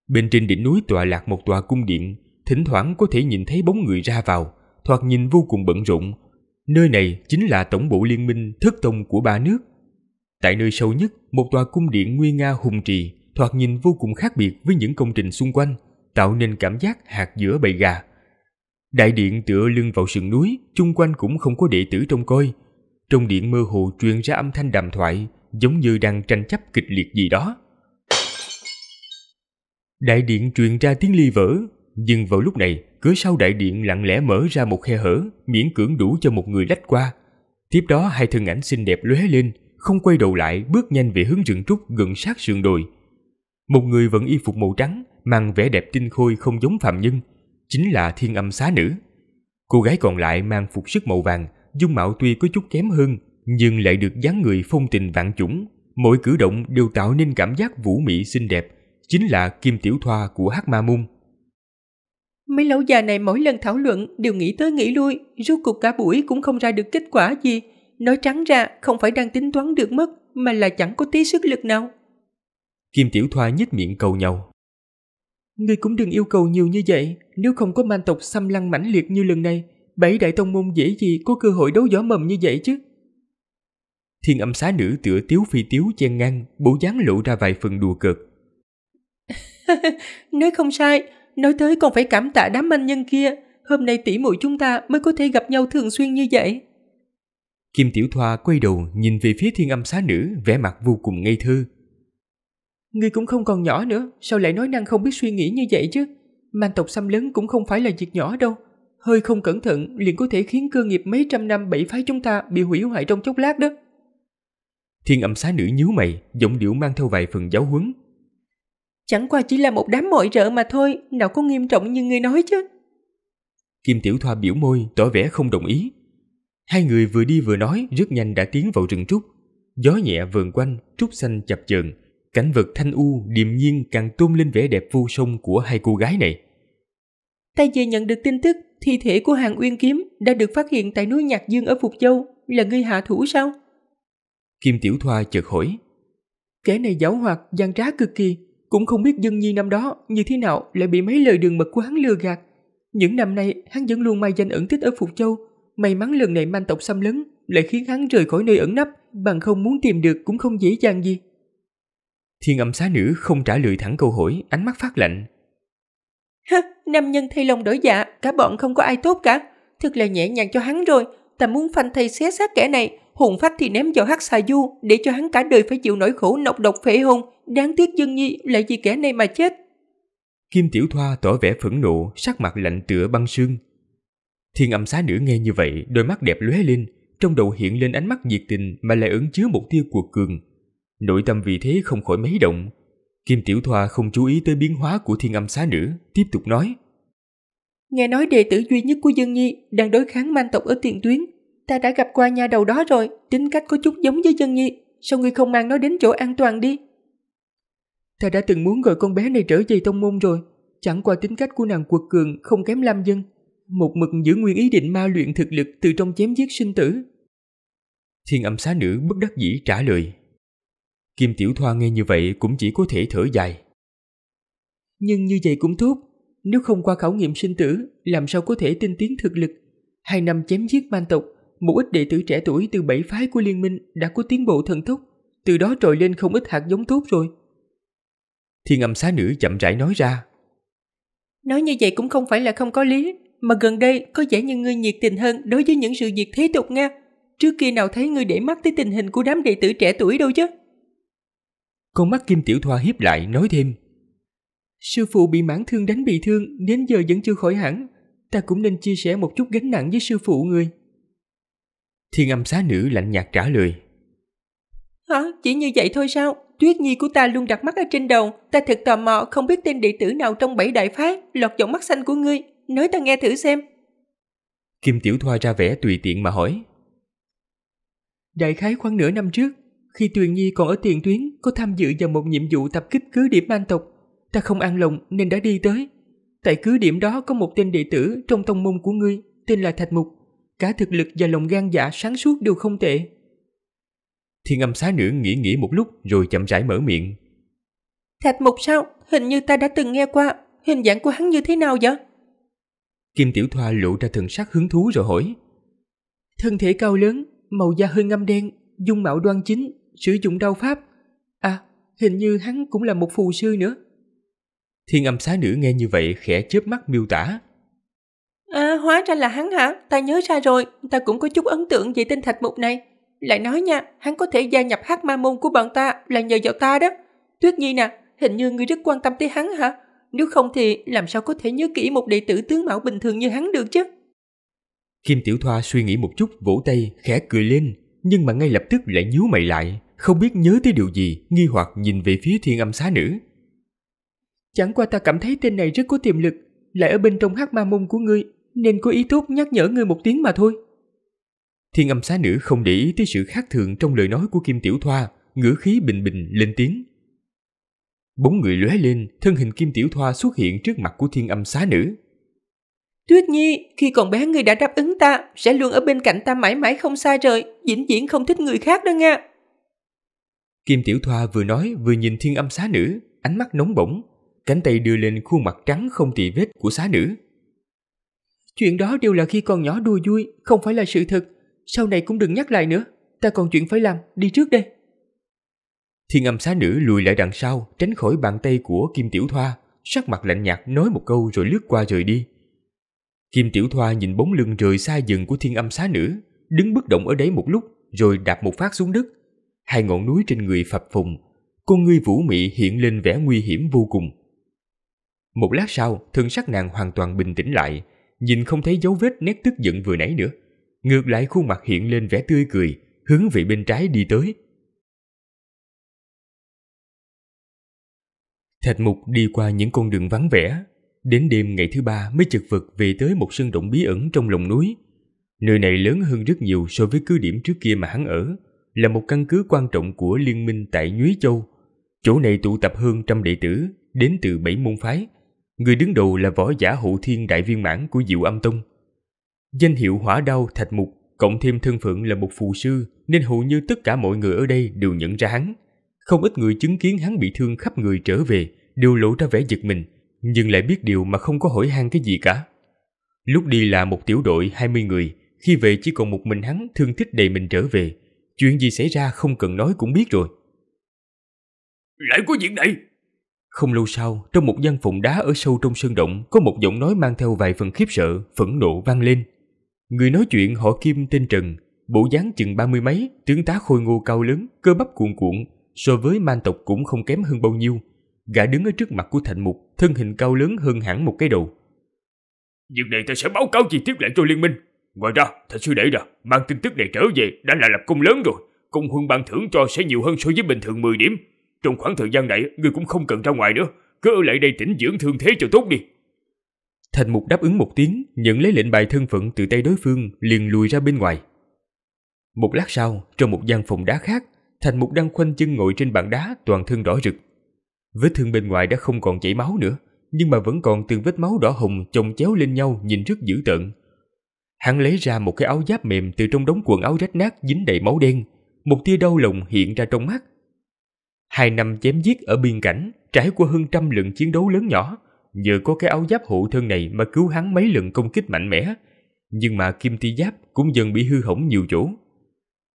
Bên trên đỉnh núi tọa lạc một tòa cung điện, thỉnh thoảng có thể nhìn thấy bóng người ra vào, thoạt nhìn vô cùng bận rộn. Nơi này chính là tổng bộ liên minh thất tông của ba nước. Tại nơi sâu nhất, một tòa cung điện nguy nga hùng trì, thoạt nhìn vô cùng khác biệt với những công trình xung quanh, tạo nên cảm giác hạt giữa bầy gà. Đại điện tựa lưng vào sườn núi, chung quanh cũng không có đệ tử trông coi. Trong điện mơ hồ truyền ra âm thanh đàm thoại, giống như đang tranh chấp kịch liệt gì đó. Đại điện truyền ra tiếng ly vỡ, nhưng vào lúc này, cửa sau đại điện lặng lẽ mở ra một khe hở, miễn cưỡng đủ cho một người lách qua. Tiếp đó hai thân ảnh xinh đẹp lóe lên, không quay đầu lại, bước nhanh về hướng rừng trúc gần sát sườn đồi. Một người vẫn y phục màu trắng, mang vẻ đẹp tinh khôi không giống phạm nhân, chính là thiên âm xá nữ. Cô gái còn lại mang phục sức màu vàng, dung mạo tuy có chút kém hơn nhưng lại được dáng người phong tình vạn chủng, mỗi cử động đều tạo nên cảm giác vũ mị xinh đẹp, chính là Kim Tiểu Thoa của Hắc Ma Môn. Mấy lão già này mỗi lần thảo luận đều nghĩ tới nghĩ lui, rốt cuộc cả buổi cũng không ra được kết quả gì. Nói trắng ra, không phải đang tính toán được mất, mà là chẳng có tí sức lực nào. Kim Tiểu Thoa nhếch miệng cầu nhau. Ngươi cũng đừng yêu cầu nhiều như vậy, nếu không có man tộc xâm lăng mãnh liệt như lần này, bảy đại tông môn dễ gì có cơ hội đấu gió mầm như vậy chứ thiên âm xá nữ tựa tiếu phi tiếu chen ngang, bộ dáng lộ ra vài phần đùa cợt. nói không sai, nói tới còn phải cảm tạ đám manh nhân kia, hôm nay tỷ muội chúng ta mới có thể gặp nhau thường xuyên như vậy. Kim Tiểu Thoa quay đầu nhìn về phía thiên âm xá nữ, vẻ mặt vô cùng ngây thơ. Ngươi cũng không còn nhỏ nữa, sao lại nói năng không biết suy nghĩ như vậy chứ? Man tộc xâm lấn cũng không phải là việc nhỏ đâu. Hơi không cẩn thận liền có thể khiến cơ nghiệp mấy trăm năm bảy phái chúng ta bị hủy hoại trong chốc lát đó. Thiên âm xá nữ nhíu mày, giọng điệu mang theo vài phần giáo huấn. Chẳng qua chỉ là một đám mọi rợ mà thôi, nào có nghiêm trọng như người nói chứ. Kim Tiểu Thoa biểu môi, tỏ vẻ không đồng ý. Hai người vừa đi vừa nói, rất nhanh đã tiến vào rừng trúc. Gió nhẹ vườn quanh, trúc xanh chập chờn, cảnh vật thanh u, điềm nhiên càng tôn lên vẻ đẹp vô song của hai cô gái này. ta vừa nhận được tin tức, thi thể của hàng uyên kiếm đã được phát hiện tại núi Nhạc Dương ở Phục Châu, là ngươi hạ thủ sao? Kim Tiểu Thoa chợt hỏi. Kẻ này giáo hoạt, gian trá cực kỳ. Cũng không biết dân nhi năm đó như thế nào lại bị mấy lời đường mật của hắn lừa gạt. Những năm nay hắn vẫn luôn mai danh ẩn tích ở Phục Châu. May mắn lần này manh tộc xâm lấn lại khiến hắn rời khỏi nơi ẩn nấp bằng không muốn tìm được cũng không dễ dàng gì. Thiên âm xá nữ không trả lời thẳng câu hỏi, ánh mắt phát lạnh. Hơ, nam nhân thay lòng đổi dạ, cả bọn không có ai tốt cả. Thật là nhẹ nhàng cho hắn rồi, ta muốn phanh thầy xé xác kẻ này, hùng phách thì ném vào hắc xà du để cho hắn cả đời phải chịu nỗi khổ nọc độc phệ hồn, đáng tiếc dương nhi lại vì kẻ này mà chết. Kim Tiểu Thoa tỏ vẻ phẫn nộ, sắc mặt lạnh tựa băng sương. Thiên âm xá nữ nghe như vậy, đôi mắt đẹp lóe lên, trong đầu hiện lên ánh mắt nhiệt tình mà lại ẩn chứa một tia cuột cường. Nội tâm vì thế không khỏi mấy động. Kim Tiểu Thoa không chú ý tới biến hóa của thiên âm xá nữ, tiếp tục nói. Nghe nói đệ tử duy nhất của dương nhi đang đối kháng man tộc ở tiền tuyến Ta đã gặp qua nhà đầu đó rồi, tính cách có chút giống với dân nhi. Sao ngươi không mang nó đến chỗ an toàn đi? Ta đã từng muốn gọi con bé này trở về tông môn rồi. Chẳng qua tính cách của nàng quật cường không kém Lam Dân. Một mực giữ nguyên ý định ma luyện thực lực từ trong chém giết sinh tử. Thiên âm xá nữ bất đắc dĩ trả lời. Kim Tiểu Thoa nghe như vậy cũng chỉ có thể thở dài. Nhưng như vậy cũng tốt. Nếu không qua khảo nghiệm sinh tử, làm sao có thể tinh tiến thực lực? Hai năm chém giết man tộc, một ít đệ tử trẻ tuổi từ bảy phái của liên minh đã có tiến bộ thần tốc, từ đó trồi lên không ít hạt giống tốt rồi. Thiên âm xá nữ chậm rãi nói ra. Nói như vậy cũng không phải là không có lý, mà gần đây có vẻ như ngươi nhiệt tình hơn đối với những sự việc thế tục Nga. Trước kia nào thấy ngươi để mắt tới tình hình của đám đệ tử trẻ tuổi đâu chứ? Con mắt Kim Tiểu Thoa hiếp lại nói thêm. Sư phụ bị mãn thương đánh bị thương, đến giờ vẫn chưa khỏi hẳn. Ta cũng nên chia sẻ một chút gánh nặng với sư phụ người. Thiên âm xá nữ lạnh nhạt trả lời. Hả? Chỉ như vậy thôi sao? Tuyết Nhi của ta luôn đặt mắt ở trên đầu. Ta thật tò mò không biết tên đệ tử nào trong bảy đại phái lọt vào mắt xanh của ngươi. Nói ta nghe thử xem. Kim Tiểu Thoa ra vẻ tùy tiện mà hỏi. Đại khái khoảng nửa năm trước, khi Tuyền Nhi còn ở tiền tuyến có tham dự vào một nhiệm vụ tập kích cứ điểm man tộc. Ta không an lòng nên đã đi tới. Tại cứ điểm đó có một tên đệ tử trong tông môn của ngươi tên là Thạch Mục. Cả thực lực và lòng gan dạ sáng suốt đều không tệ. Thiên âm xá nữ nghĩ nghĩ một lúc rồi chậm rãi mở miệng. Thạch mục sao? Hình như ta đã từng nghe qua. Hình dạng của hắn như thế nào vậy? Kim Tiểu Thoa lộ ra thần sắc hứng thú rồi hỏi. Thân thể cao lớn, màu da hơi ngâm đen, dung mạo đoan chính, sử dụng đao pháp. À, hình như hắn cũng là một phù sư nữa. Thiên âm xá nữ nghe như vậy khẽ chớp mắt miêu tả. À, hóa ra là hắn hả? Ta nhớ ra rồi, ta cũng có chút ấn tượng về tên thạch mục này. Lại nói nha, hắn có thể gia nhập hắc ma môn của bọn ta là nhờ vào ta đó. Tuyết Nhi nè, hình như ngươi rất quan tâm tới hắn hả? Nếu không thì làm sao có thể nhớ kỹ một đệ tử tướng mạo bình thường như hắn được chứ? Kim Tiểu Thoa suy nghĩ một chút, vỗ tay, khẽ cười lên, nhưng mà ngay lập tức lại nhíu mày lại, không biết nhớ tới điều gì, nghi hoặc nhìn về phía thiên âm xá nữ. Chẳng qua ta cảm thấy tên này rất có tiềm lực, lại ở bên trong hắc ma môn của ngươi, nên có ý tốt nhắc nhở ngươi một tiếng mà thôi. Thiên âm xá nữ không để ý tới sự khác thường trong lời nói của Kim Tiểu Thoa, ngửa khí bình bình lên tiếng. Bốn người lóe lên, thân hình Kim Tiểu Thoa xuất hiện trước mặt của thiên âm xá nữ. Tuyết Nhi, khi còn bé người đã đáp ứng ta, sẽ luôn ở bên cạnh ta mãi mãi không xa rời, vĩnh viễn không thích người khác đâu nha. Kim Tiểu Thoa vừa nói vừa nhìn thiên âm xá nữ, ánh mắt nóng bỏng, cánh tay đưa lên khuôn mặt trắng không tì vết của xá nữ. Chuyện đó đều là khi còn nhỏ đùa vui, không phải là sự thật. Sau này cũng đừng nhắc lại nữa. Ta còn chuyện phải làm, đi trước đây. Thiên âm xá nữ lùi lại đằng sau, tránh khỏi bàn tay của Kim Tiểu Thoa, sắc mặt lạnh nhạt nói một câu rồi lướt qua rời đi. Kim Tiểu Thoa nhìn bóng lưng rời xa dần của thiên âm xá nữ, đứng bất động ở đấy một lúc rồi đạp một phát xuống đất. Hai ngọn núi trên người phập phùng, con ngươi vũ mị hiện lên vẻ nguy hiểm vô cùng. Một lát sau, thân sắc nàng hoàn toàn bình tĩnh lại, nhìn không thấy dấu vết nét tức giận vừa nãy nữa. Ngược lại khuôn mặt hiện lên vẻ tươi cười, hướng về bên trái đi tới. Thạch Mục đi qua những con đường vắng vẻ, đến đêm ngày thứ ba mới chật vật về tới một sân động bí ẩn trong lòng núi. Nơi này lớn hơn rất nhiều so với cứ điểm trước kia mà hắn ở, là một căn cứ quan trọng của liên minh tại Nhúy Châu. Chỗ này tụ tập hơn trăm đệ tử, đến từ bảy môn phái, Người đứng đầu là võ giả hậu thiên đại viên mãn của Diệu Âm Tông. Danh hiệu hỏa đao thạch mục cộng thêm thân phận là một phù sư nên hầu như tất cả mọi người ở đây đều nhận ra hắn. Không ít người chứng kiến hắn bị thương khắp người trở về đều lộ ra vẻ giật mình nhưng lại biết điều mà không có hỏi han cái gì cả. Lúc đi là một tiểu đội 20 người, khi về chỉ còn một mình hắn thương thích đầy mình trở về. Chuyện gì xảy ra không cần nói cũng biết rồi. Lại có chuyện này, không lâu sau, trong một gian phụng đá ở sâu trong sơn động có một giọng nói mang theo vài phần khiếp sợ, phẫn nộ vang lên. Người nói chuyện họ Kim tên Trần, bộ dáng chừng ba mươi mấy, tướng tá khôi ngô cao lớn, cơ bắp cuồn cuộn, so với man tộc cũng không kém hơn bao nhiêu. Gã đứng ở trước mặt của Thạnh Mục, thân hình cao lớn hơn hẳn một cái đầu. Việc này ta sẽ báo cáo chi tiết lại cho liên minh. Ngoài ra, thầy sư đệ ra, mang tin tức này trở về đã là lập công lớn rồi. Công huân ban thưởng cho sẽ nhiều hơn so với bình thường 10 điểm, trong khoảng thời gian này ngươi cũng không cần ra ngoài nữa, cứ ở lại đây tĩnh dưỡng thương thế cho tốt đi. Thành Mục đáp ứng một tiếng, nhận lấy lệnh bài thân phận từ tay đối phương, liền lùi ra bên ngoài. Một lát sau, trong một gian phòng đá khác, Thành Mục đang khoanh chân ngồi trên bàn đá toàn thân đỏ rực. Vết thương bên ngoài đã không còn chảy máu nữa, nhưng mà vẫn còn từng vết máu đỏ hồng chồng chéo lên nhau nhìn rất dữ tợn. Hắn lấy ra một cái áo giáp mềm từ trong đống quần áo rách nát dính đầy máu đen, một tia đau lòng hiện ra trong mắt, Hai năm chém giết ở biên cảnh, trải qua hơn trăm lần chiến đấu lớn nhỏ, nhờ có cái áo giáp hộ thân này mà cứu hắn mấy lần công kích mạnh mẽ. Nhưng mà kim ti giáp cũng dần bị hư hỏng nhiều chỗ.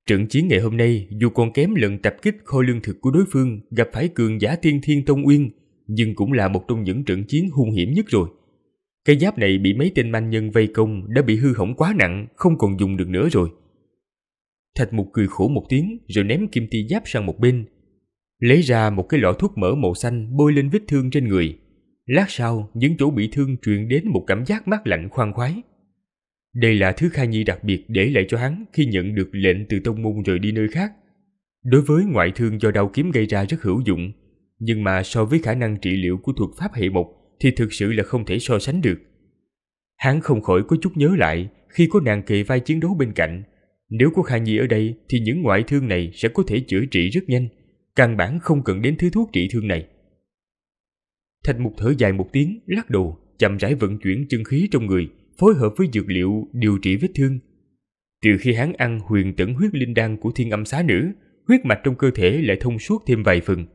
Trận chiến ngày hôm nay dù còn kém lần tập kích kho lương thực của đối phương gặp phải cường giả tiên thiên tông uyên, nhưng cũng là một trong những trận chiến hung hiểm nhất rồi. Cái giáp này bị mấy tên manh nhân vây công đã bị hư hỏng quá nặng, không còn dùng được nữa rồi. Thạch Mục cười khổ một tiếng rồi ném kim ti giáp sang một bên, lấy ra một cái lọ thuốc mỡ màu xanh bôi lên vết thương trên người. Lát sau, những chỗ bị thương truyền đến một cảm giác mát lạnh khoan khoái. Đây là thứ Khai Nhi đặc biệt để lại cho hắn khi nhận được lệnh từ tông môn rồi đi nơi khác. Đối với ngoại thương do đau kiếm gây ra rất hữu dụng, nhưng mà so với khả năng trị liệu của thuật pháp hệ mục thì thực sự là không thể so sánh được. Hắn không khỏi có chút nhớ lại khi có nàng kề vai chiến đấu bên cạnh. Nếu có Khai Nhi ở đây thì những ngoại thương này sẽ có thể chữa trị rất nhanh – căn bản không cần đến thứ thuốc trị thương này. Thạch mục thở dài một tiếng, lắc đầu, chậm rãi vận chuyển chân khí trong người, phối hợp với dược liệu điều trị vết thương. Từ khi hắn ăn huyền tẩn huyết linh đan của thiên âm xá nữ, huyết mạch trong cơ thể lại thông suốt thêm vài phần.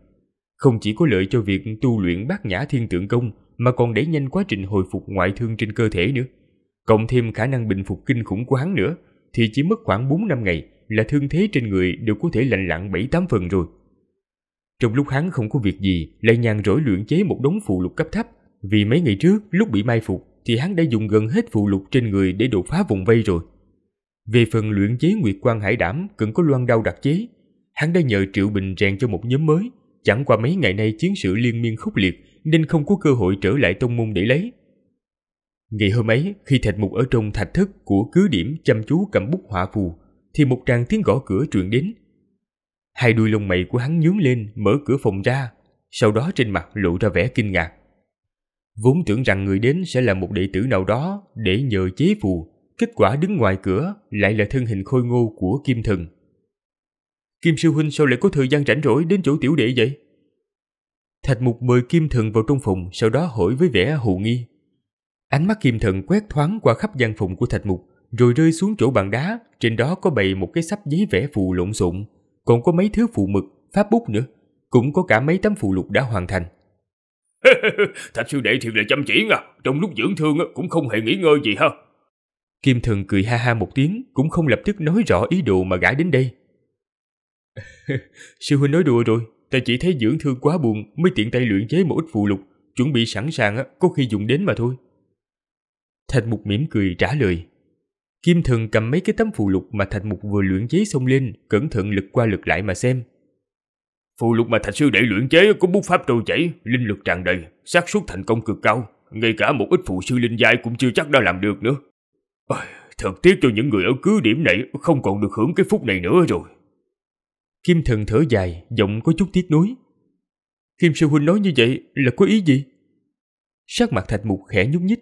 Không chỉ có lợi cho việc tu luyện bát nhã thiên tượng công, mà còn đẩy nhanh quá trình hồi phục ngoại thương trên cơ thể nữa. Cộng thêm khả năng bình phục kinh khủng của hắn nữa, thì chỉ mất khoảng 4 năm ngày là thương thế trên người đều có thể lạnh lặn 7-8 phần rồi. Trong lúc hắn không có việc gì, lại nhàn rỗi luyện chế một đống phụ lục cấp thấp. Vì mấy ngày trước, lúc bị mai phục, thì hắn đã dùng gần hết phụ lục trên người để đột phá vùng vây rồi. Về phần luyện chế Nguyệt quan Hải Đảm cần có loan đao đặc chế, hắn đã nhờ Triệu Bình rèn cho một nhóm mới, chẳng qua mấy ngày nay chiến sự liên miên khốc liệt nên không có cơ hội trở lại tông môn để lấy. Ngày hôm ấy, khi Thạch Mục ở trong thạch thất của cứ điểm chăm chú cầm bút họa phù, thì một tràng tiếng gõ cửa truyền đến, Hai đuôi lông mày của hắn nhướng lên, mở cửa phòng ra, sau đó trên mặt lộ ra vẻ kinh ngạc. Vốn tưởng rằng người đến sẽ là một đệ tử nào đó để nhờ chế phù, kết quả đứng ngoài cửa lại là thân hình khôi ngô của Kim Thần. Kim Sư Huynh sao lại có thời gian rảnh rỗi đến chỗ tiểu đệ vậy? Thạch Mục mời Kim Thần vào trong phòng, sau đó hỏi với vẻ hồ nghi. Ánh mắt Kim Thần quét thoáng qua khắp gian phòng của Thạch Mục, rồi rơi xuống chỗ bàn đá, trên đó có bày một cái sắp giấy vẽ phù lộn xộn, còn có mấy thứ phụ mực, pháp bút nữa, cũng có cả mấy tấm phụ lục đã hoàn thành. Thạch sư đệ thiệt là chăm chỉ à, trong lúc dưỡng thương cũng không hề nghỉ ngơi gì ha. Kim Thần cười ha ha một tiếng, cũng không lập tức nói rõ ý đồ mà gãi đến đây. Sư huynh nói đùa rồi, ta chỉ thấy dưỡng thương quá buồn mới tiện tay luyện chế một ít phụ lục, chuẩn bị sẵn sàng có khi dùng đến mà thôi. Thạch Mục mỉm cười trả lời. Kim thường cầm mấy cái tấm phù lục mà Thạch Mục vừa luyện chế xông lên, cẩn thận lực qua lực lại mà xem. Phù lục mà Thạch Sư Đệ luyện chế có bút pháp trôi chảy, linh lực tràn đầy, xác suất thành công cực cao. Ngay cả một ít phụ sư linh giai cũng chưa chắc đã làm được nữa. thật tiếc cho những người ở cứ điểm này không còn được hưởng cái phúc này nữa rồi. Kim thần thở dài, giọng có chút tiếc nuối. Kim sư huynh nói như vậy là có ý gì? Sắc mặt thạch mục khẽ nhúc nhích,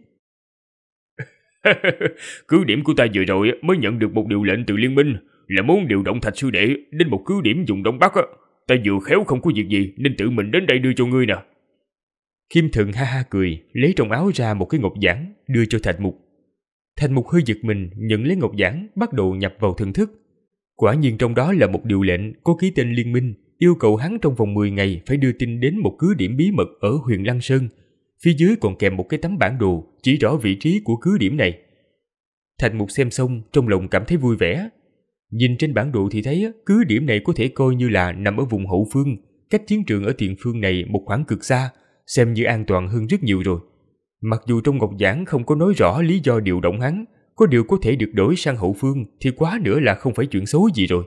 cứ điểm của ta vừa rồi mới nhận được một điều lệnh từ liên minh là muốn điều động thạch sư đệ đến một cứ điểm vùng đông bắc á. Ta vừa khéo không có việc gì nên tự mình đến đây đưa cho ngươi nè. Kim Thượng ha ha cười, lấy trong áo ra một cái ngọc giản, đưa cho Thạch Mục. Thạch Mục hơi giật mình, nhận lấy ngọc giản, bắt đầu nhập vào thần thức. Quả nhiên trong đó là một điều lệnh có ký tên liên minh, yêu cầu hắn trong vòng 10 ngày phải đưa tin đến một cứ điểm bí mật ở huyện Lăng Sơn, phía dưới còn kèm một cái tấm bản đồ chỉ rõ vị trí của cứ điểm này. Thành Mục xem xong trong lòng cảm thấy vui vẻ. Nhìn trên bản đồ thì thấy cứ điểm này có thể coi như là nằm ở vùng hậu phương, cách chiến trường ở tiền phương này một khoảng cực xa, xem như an toàn hơn rất nhiều rồi. Mặc dù trong ngọc giảng không có nói rõ lý do điều động hắn, có điều có thể được đổi sang hậu phương thì quá nữa là không phải chuyện xấu gì rồi.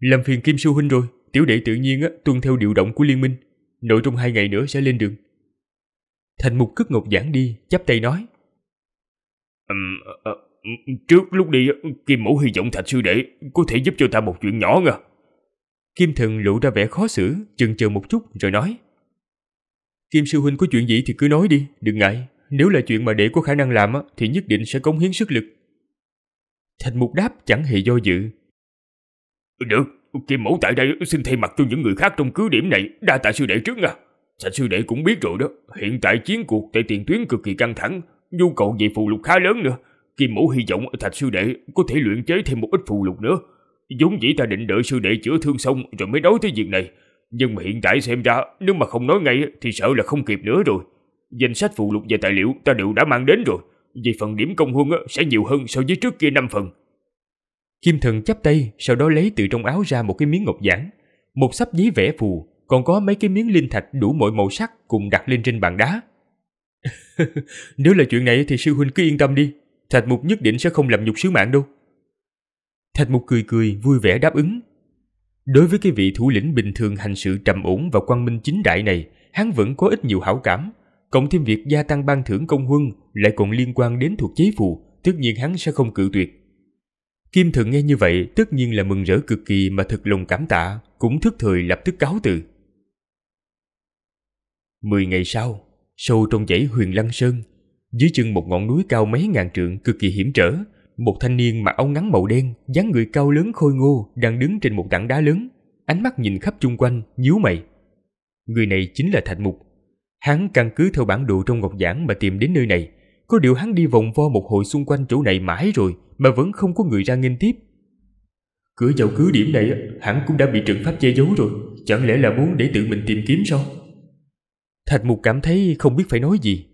Làm phiền Kim Sư Huynh rồi, tiểu đệ tự nhiên tuân theo điều động của liên minh. Nội trong hai ngày nữa sẽ lên đường. Thành mục cướp ngột giảng đi, chắp tay nói. Um, à, trước lúc đi, Kim Mẫu hy vọng Thạch Sư Đệ có thể giúp cho ta một chuyện nhỏ ngờ. Kim Thần lộ ra vẻ khó xử, chừng chờ một chút rồi nói. Kim Sư Huynh có chuyện gì thì cứ nói đi, đừng ngại. Nếu là chuyện mà đệ có khả năng làm thì nhất định sẽ cống hiến sức lực. Thành mục đáp chẳng hề do dự. Được, Kim Mẫu tại đây xin thay mặt cho những người khác trong cứ điểm này đa tạ sư đệ trước nha. À. Sạch sư đệ cũng biết rồi đó, hiện tại chiến cuộc tại tiền tuyến cực kỳ căng thẳng, nhu cầu về phù lục khá lớn nữa. Kim Mẫu hy vọng Thạch sư đệ có thể luyện chế thêm một ít phù lục nữa. vốn dĩ ta định đợi sư đệ chữa thương xong rồi mới nói tới việc này, nhưng mà hiện tại xem ra nếu mà không nói ngay thì sợ là không kịp nữa rồi. Danh sách phù lục và tài liệu ta đều đã mang đến rồi, vì phần điểm công huân sẽ nhiều hơn so với trước kia 5 phần. Kim thần chắp tay, sau đó lấy từ trong áo ra một cái miếng ngọc giản, một sắp giấy vẽ phù, còn có mấy cái miếng linh thạch đủ mọi màu sắc cùng đặt lên trên bàn đá. Nếu là chuyện này thì sư huynh cứ yên tâm đi, Thạch Mục nhất định sẽ không làm nhục sứ mạng đâu. Thạch Mục cười cười vui vẻ đáp ứng. Đối với cái vị thủ lĩnh bình thường hành sự trầm ổn và quang minh chính đại này, hắn vẫn có ít nhiều hảo cảm. Cộng thêm việc gia tăng ban thưởng công huân lại còn liên quan đến thuộc chế phù, tất nhiên hắn sẽ không cự tuyệt. Kim Thượng nghe như vậy tất nhiên là mừng rỡ cực kỳ mà thật lòng cảm tạ, cũng thức thời lập tức cáo từ. Mười ngày sau, sâu trong dãy huyền lăng sơn, dưới chân một ngọn núi cao mấy ngàn trượng cực kỳ hiểm trở, một thanh niên mặc áo ngắn màu đen, dáng người cao lớn khôi ngô đang đứng trên một tảng đá lớn, ánh mắt nhìn khắp chung quanh, nhíu mày. Người này chính là Thạch Mục. Hắn căn cứ theo bản đồ trong ngọc giản mà tìm đến nơi này, có điều hắn đi vòng vo một hồi xung quanh chỗ này mãi rồi mà vẫn không có người ra nghênh tiếp. Cửa vào cứ điểm này hắn cũng đã bị trận pháp che giấu rồi, chẳng lẽ là muốn để tự mình tìm kiếm sao? Thạch Mục cảm thấy không biết phải nói gì.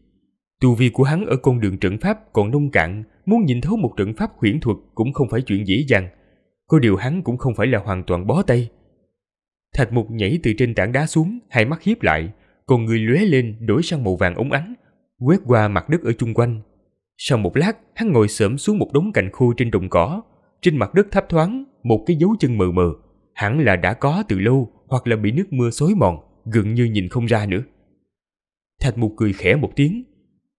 Tu vi của hắn ở con đường trận pháp còn nông cạn, muốn nhìn thấu một trận pháp huyền thuật cũng không phải chuyện dễ dàng. Có điều hắn cũng không phải là hoàn toàn bó tay. Thạch Mục nhảy từ trên tảng đá xuống, hai mắt hiếp lại, còn người lóe lên đổi sang màu vàng ống ánh, quét qua mặt đất ở chung quanh. Sau một lát, hắn ngồi xổm xuống một đống cành khô trên đồng cỏ, trên mặt đất thấp thoáng một cái dấu chân mờ mờ, hẳn là đã có từ lâu hoặc là bị nước mưa xối mòn, gần như nhìn không ra nữa. Thạch mục cười khẽ một tiếng.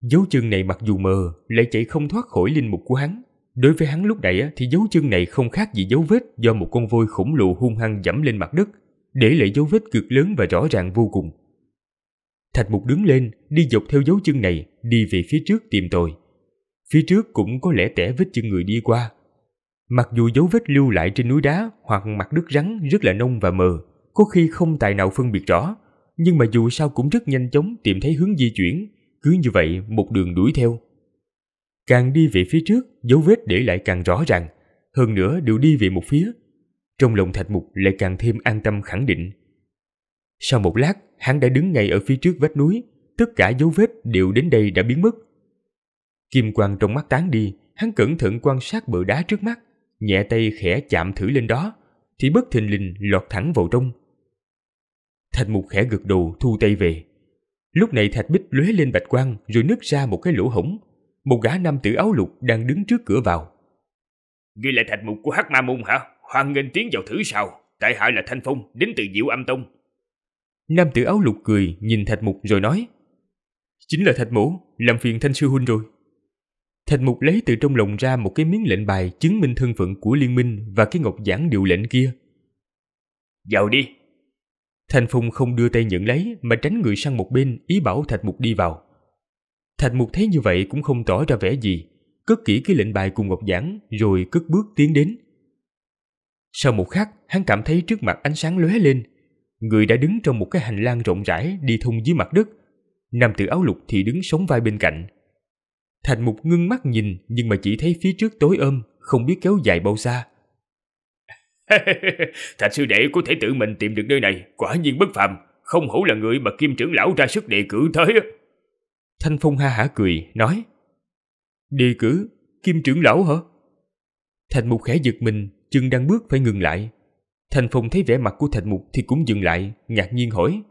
Dấu chân này mặc dù mờ, lại chạy không thoát khỏi linh mục của hắn. Đối với hắn lúc nãy thì dấu chân này không khác gì dấu vết do một con voi khổng lồ hung hăng dẫm lên mặt đất, để lại dấu vết cực lớn và rõ ràng vô cùng. Thạch mục đứng lên, đi dọc theo dấu chân này, đi về phía trước tìm tòi. Phía trước cũng có lẽ tẻ vết chân người đi qua. Mặc dù dấu vết lưu lại trên núi đá hoặc mặt đất rắn rất là nông và mờ, có khi không tài nào phân biệt rõ, nhưng mà dù sao cũng rất nhanh chóng tìm thấy hướng di chuyển, cứ như vậy một đường đuổi theo. Càng đi về phía trước, dấu vết để lại càng rõ ràng, hơn nữa đều đi về một phía. Trong lòng Thạch Mục lại càng thêm an tâm khẳng định. Sau một lát, hắn đã đứng ngay ở phía trước vách núi, tất cả dấu vết đều đến đây đã biến mất. Kim quang trong mắt tán đi, hắn cẩn thận quan sát bờ đá trước mắt, nhẹ tay khẽ chạm thử lên đó, thì bất thình lình lọt thẳng vào trong, Thạch Mục khẽ gật đầu thu tay về. Lúc này thạch bích lóe lên bạch quang rồi nứt ra một cái lỗ hổng. Một gã nam tử áo lục đang đứng trước cửa vào. Ghi lại thạch mục của Hắc Ma Môn hả? Hoan nghênh tiến vào thử sao? Tại hạ là Thanh Phong, đến từ Diệu Âm Tông. Nam tử áo lục cười nhìn thạch mục rồi nói. Chính là thạch mổ, làm phiền Thanh Sư Huynh rồi. Thạch mục lấy từ trong lòng ra một cái miếng lệnh bài chứng minh thân phận của liên minh và cái ngọc giản điều lệnh kia. Vào đi, Thành Phong không đưa tay nhận lấy mà tránh người sang một bên ý bảo Thạch Mục đi vào. Thạch Mục thấy như vậy cũng không tỏ ra vẻ gì, cất kỹ cái lệnh bài cùng Ngọc Giảng rồi cất bước tiến đến. Sau một khắc, hắn cảm thấy trước mặt ánh sáng lóe lên. Người đã đứng trong một cái hành lang rộng rãi đi thông dưới mặt đất. Nam tử áo lục thì đứng sống vai bên cạnh. Thạch Mục ngưng mắt nhìn nhưng mà chỉ thấy phía trước tối ôm, không biết kéo dài bao xa. Thạch sư đệ có thể tự mình tìm được nơi này, quả nhiên bất phàm, không hổ là người mà kim trưởng lão ra sức đề cử tới Thanh Phong ha hả cười, nói. Đề cử? Kim trưởng lão hả? Thành Mục khẽ giật mình, chân đang bước phải ngừng lại. Thành Phong thấy vẻ mặt của Thành Mục thì cũng dừng lại, ngạc nhiên hỏi.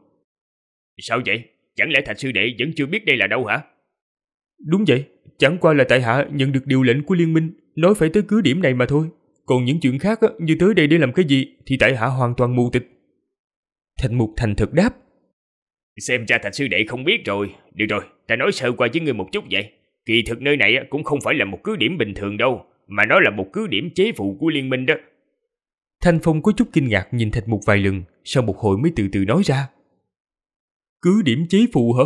Sao vậy? Chẳng lẽ Thạch sư đệ vẫn chưa biết đây là đâu hả? Đúng vậy, chẳng qua là tại hạ nhận được điều lệnh của liên minh, nói phải tới cứ điểm này mà thôi. Còn những chuyện khác như tới đây để làm cái gì thì tại hạ hoàn toàn mù tịch. thành mục thành thực đáp. Xem ra thành sư đệ không biết rồi. Được rồi, ta nói sơ qua với người một chút vậy. Kỳ thực nơi này cũng không phải là một cứ điểm bình thường đâu, mà nó là một cứ điểm chế phụ của liên minh đó. Thanh Phong có chút kinh ngạc nhìn thịt mục vài lần, sau một hồi mới từ từ nói ra. Cứ điểm chế phụ hả?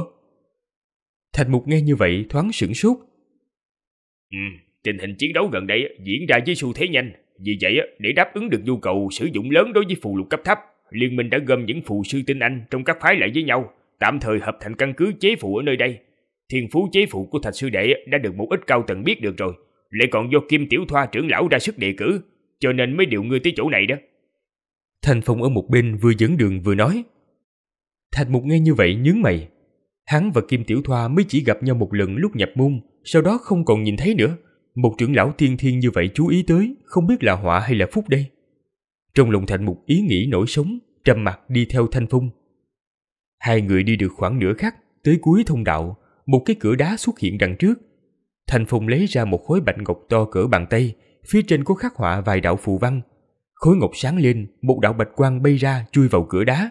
Thạch Mục nghe như vậy thoáng sửng sốt. Ừ, tình hình chiến đấu gần đây diễn ra với xu thế nhanh, vì vậy, để đáp ứng được nhu cầu sử dụng lớn đối với phù lục cấp thấp, Liên minh đã gom những phù sư tinh Anh trong các phái lại với nhau, tạm thời hợp thành căn cứ chế phù ở nơi đây. Thiên phú chế phù của Thạch Sư Đệ đã được một ít cao tầng biết được rồi, lại còn do Kim Tiểu Thoa trưởng lão ra sức đề cử, cho nên mới điều ngươi tới chỗ này đó. Thành Phong ở một bên vừa dẫn đường vừa nói. Thạch Mục nghe như vậy nhướng mày. Hắn và Kim Tiểu Thoa mới chỉ gặp nhau một lần lúc nhập môn, sau đó không còn nhìn thấy nữa một trưởng lão thiên thiên như vậy chú ý tới, không biết là họa hay là phúc đây. Trong lòng thành một ý nghĩ nổi sống, trầm mặc đi theo Thanh Phong. Hai người đi được khoảng nửa khắc, tới cuối thông đạo, một cái cửa đá xuất hiện đằng trước. Thanh Phong lấy ra một khối bạch ngọc to cỡ bàn tay, phía trên có khắc họa vài đạo phù văn. Khối ngọc sáng lên, một đạo bạch quang bay ra chui vào cửa đá.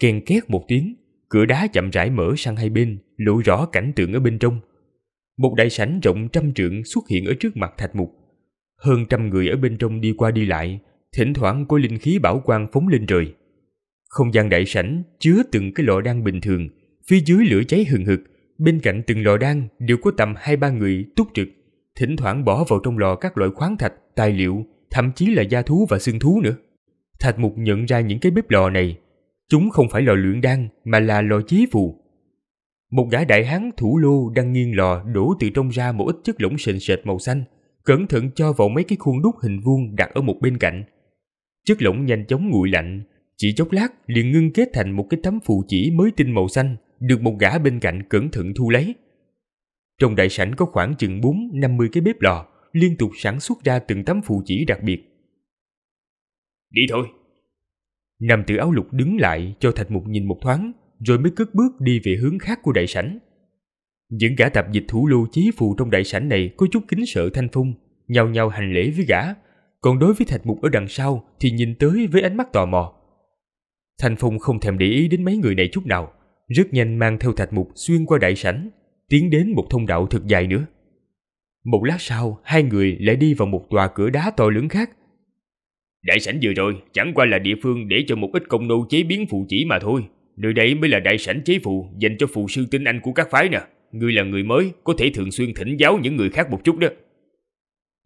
Kèn két một tiếng, cửa đá chậm rãi mở sang hai bên, lộ rõ cảnh tượng ở bên trong một đại sảnh rộng trăm trượng xuất hiện ở trước mặt thạch mục. Hơn trăm người ở bên trong đi qua đi lại, thỉnh thoảng có linh khí bảo quang phóng lên trời. Không gian đại sảnh chứa từng cái lọ đan bình thường, phía dưới lửa cháy hừng hực, bên cạnh từng lò đan đều có tầm hai ba người túc trực, thỉnh thoảng bỏ vào trong lò các loại khoáng thạch, tài liệu, thậm chí là da thú và xương thú nữa. Thạch Mục nhận ra những cái bếp lò này, chúng không phải lò luyện đan mà là lò chế phù. Một gã đại hán thủ lô đang nghiêng lò đổ từ trong ra một ít chất lỏng sền sệt màu xanh, cẩn thận cho vào mấy cái khuôn đúc hình vuông đặt ở một bên cạnh. Chất lỏng nhanh chóng nguội lạnh, chỉ chốc lát liền ngưng kết thành một cái tấm phù chỉ mới tinh màu xanh, được một gã bên cạnh cẩn thận thu lấy. Trong đại sảnh có khoảng chừng bốn năm mươi cái bếp lò, liên tục sản xuất ra từng tấm phù chỉ đặc biệt. Đi thôi. Nam tử áo lục đứng lại cho Thạch Mục nhìn một thoáng, rồi mới cất bước đi về hướng khác của đại sảnh. Những gã tạp dịch thủ lưu chí phụ trong đại sảnh này có chút kính sợ Thanh Phong, nhau nhau hành lễ với gã, còn đối với Thạch Mục ở đằng sau thì nhìn tới với ánh mắt tò mò. Thanh Phong không thèm để ý đến mấy người này chút nào, rất nhanh mang theo Thạch Mục xuyên qua đại sảnh, tiến đến một thông đạo thật dài nữa. Một lát sau, hai người lại đi vào một tòa cửa đá to lớn khác. Đại sảnh vừa rồi chẳng qua là địa phương để cho một ít công nô chế biến phụ chỉ mà thôi, Nơi đấy mới là đại sảnh chế phù dành cho phù sư tinh anh của các phái nè. Ngươi là người mới, có thể thường xuyên thỉnh giáo những người khác một chút đó.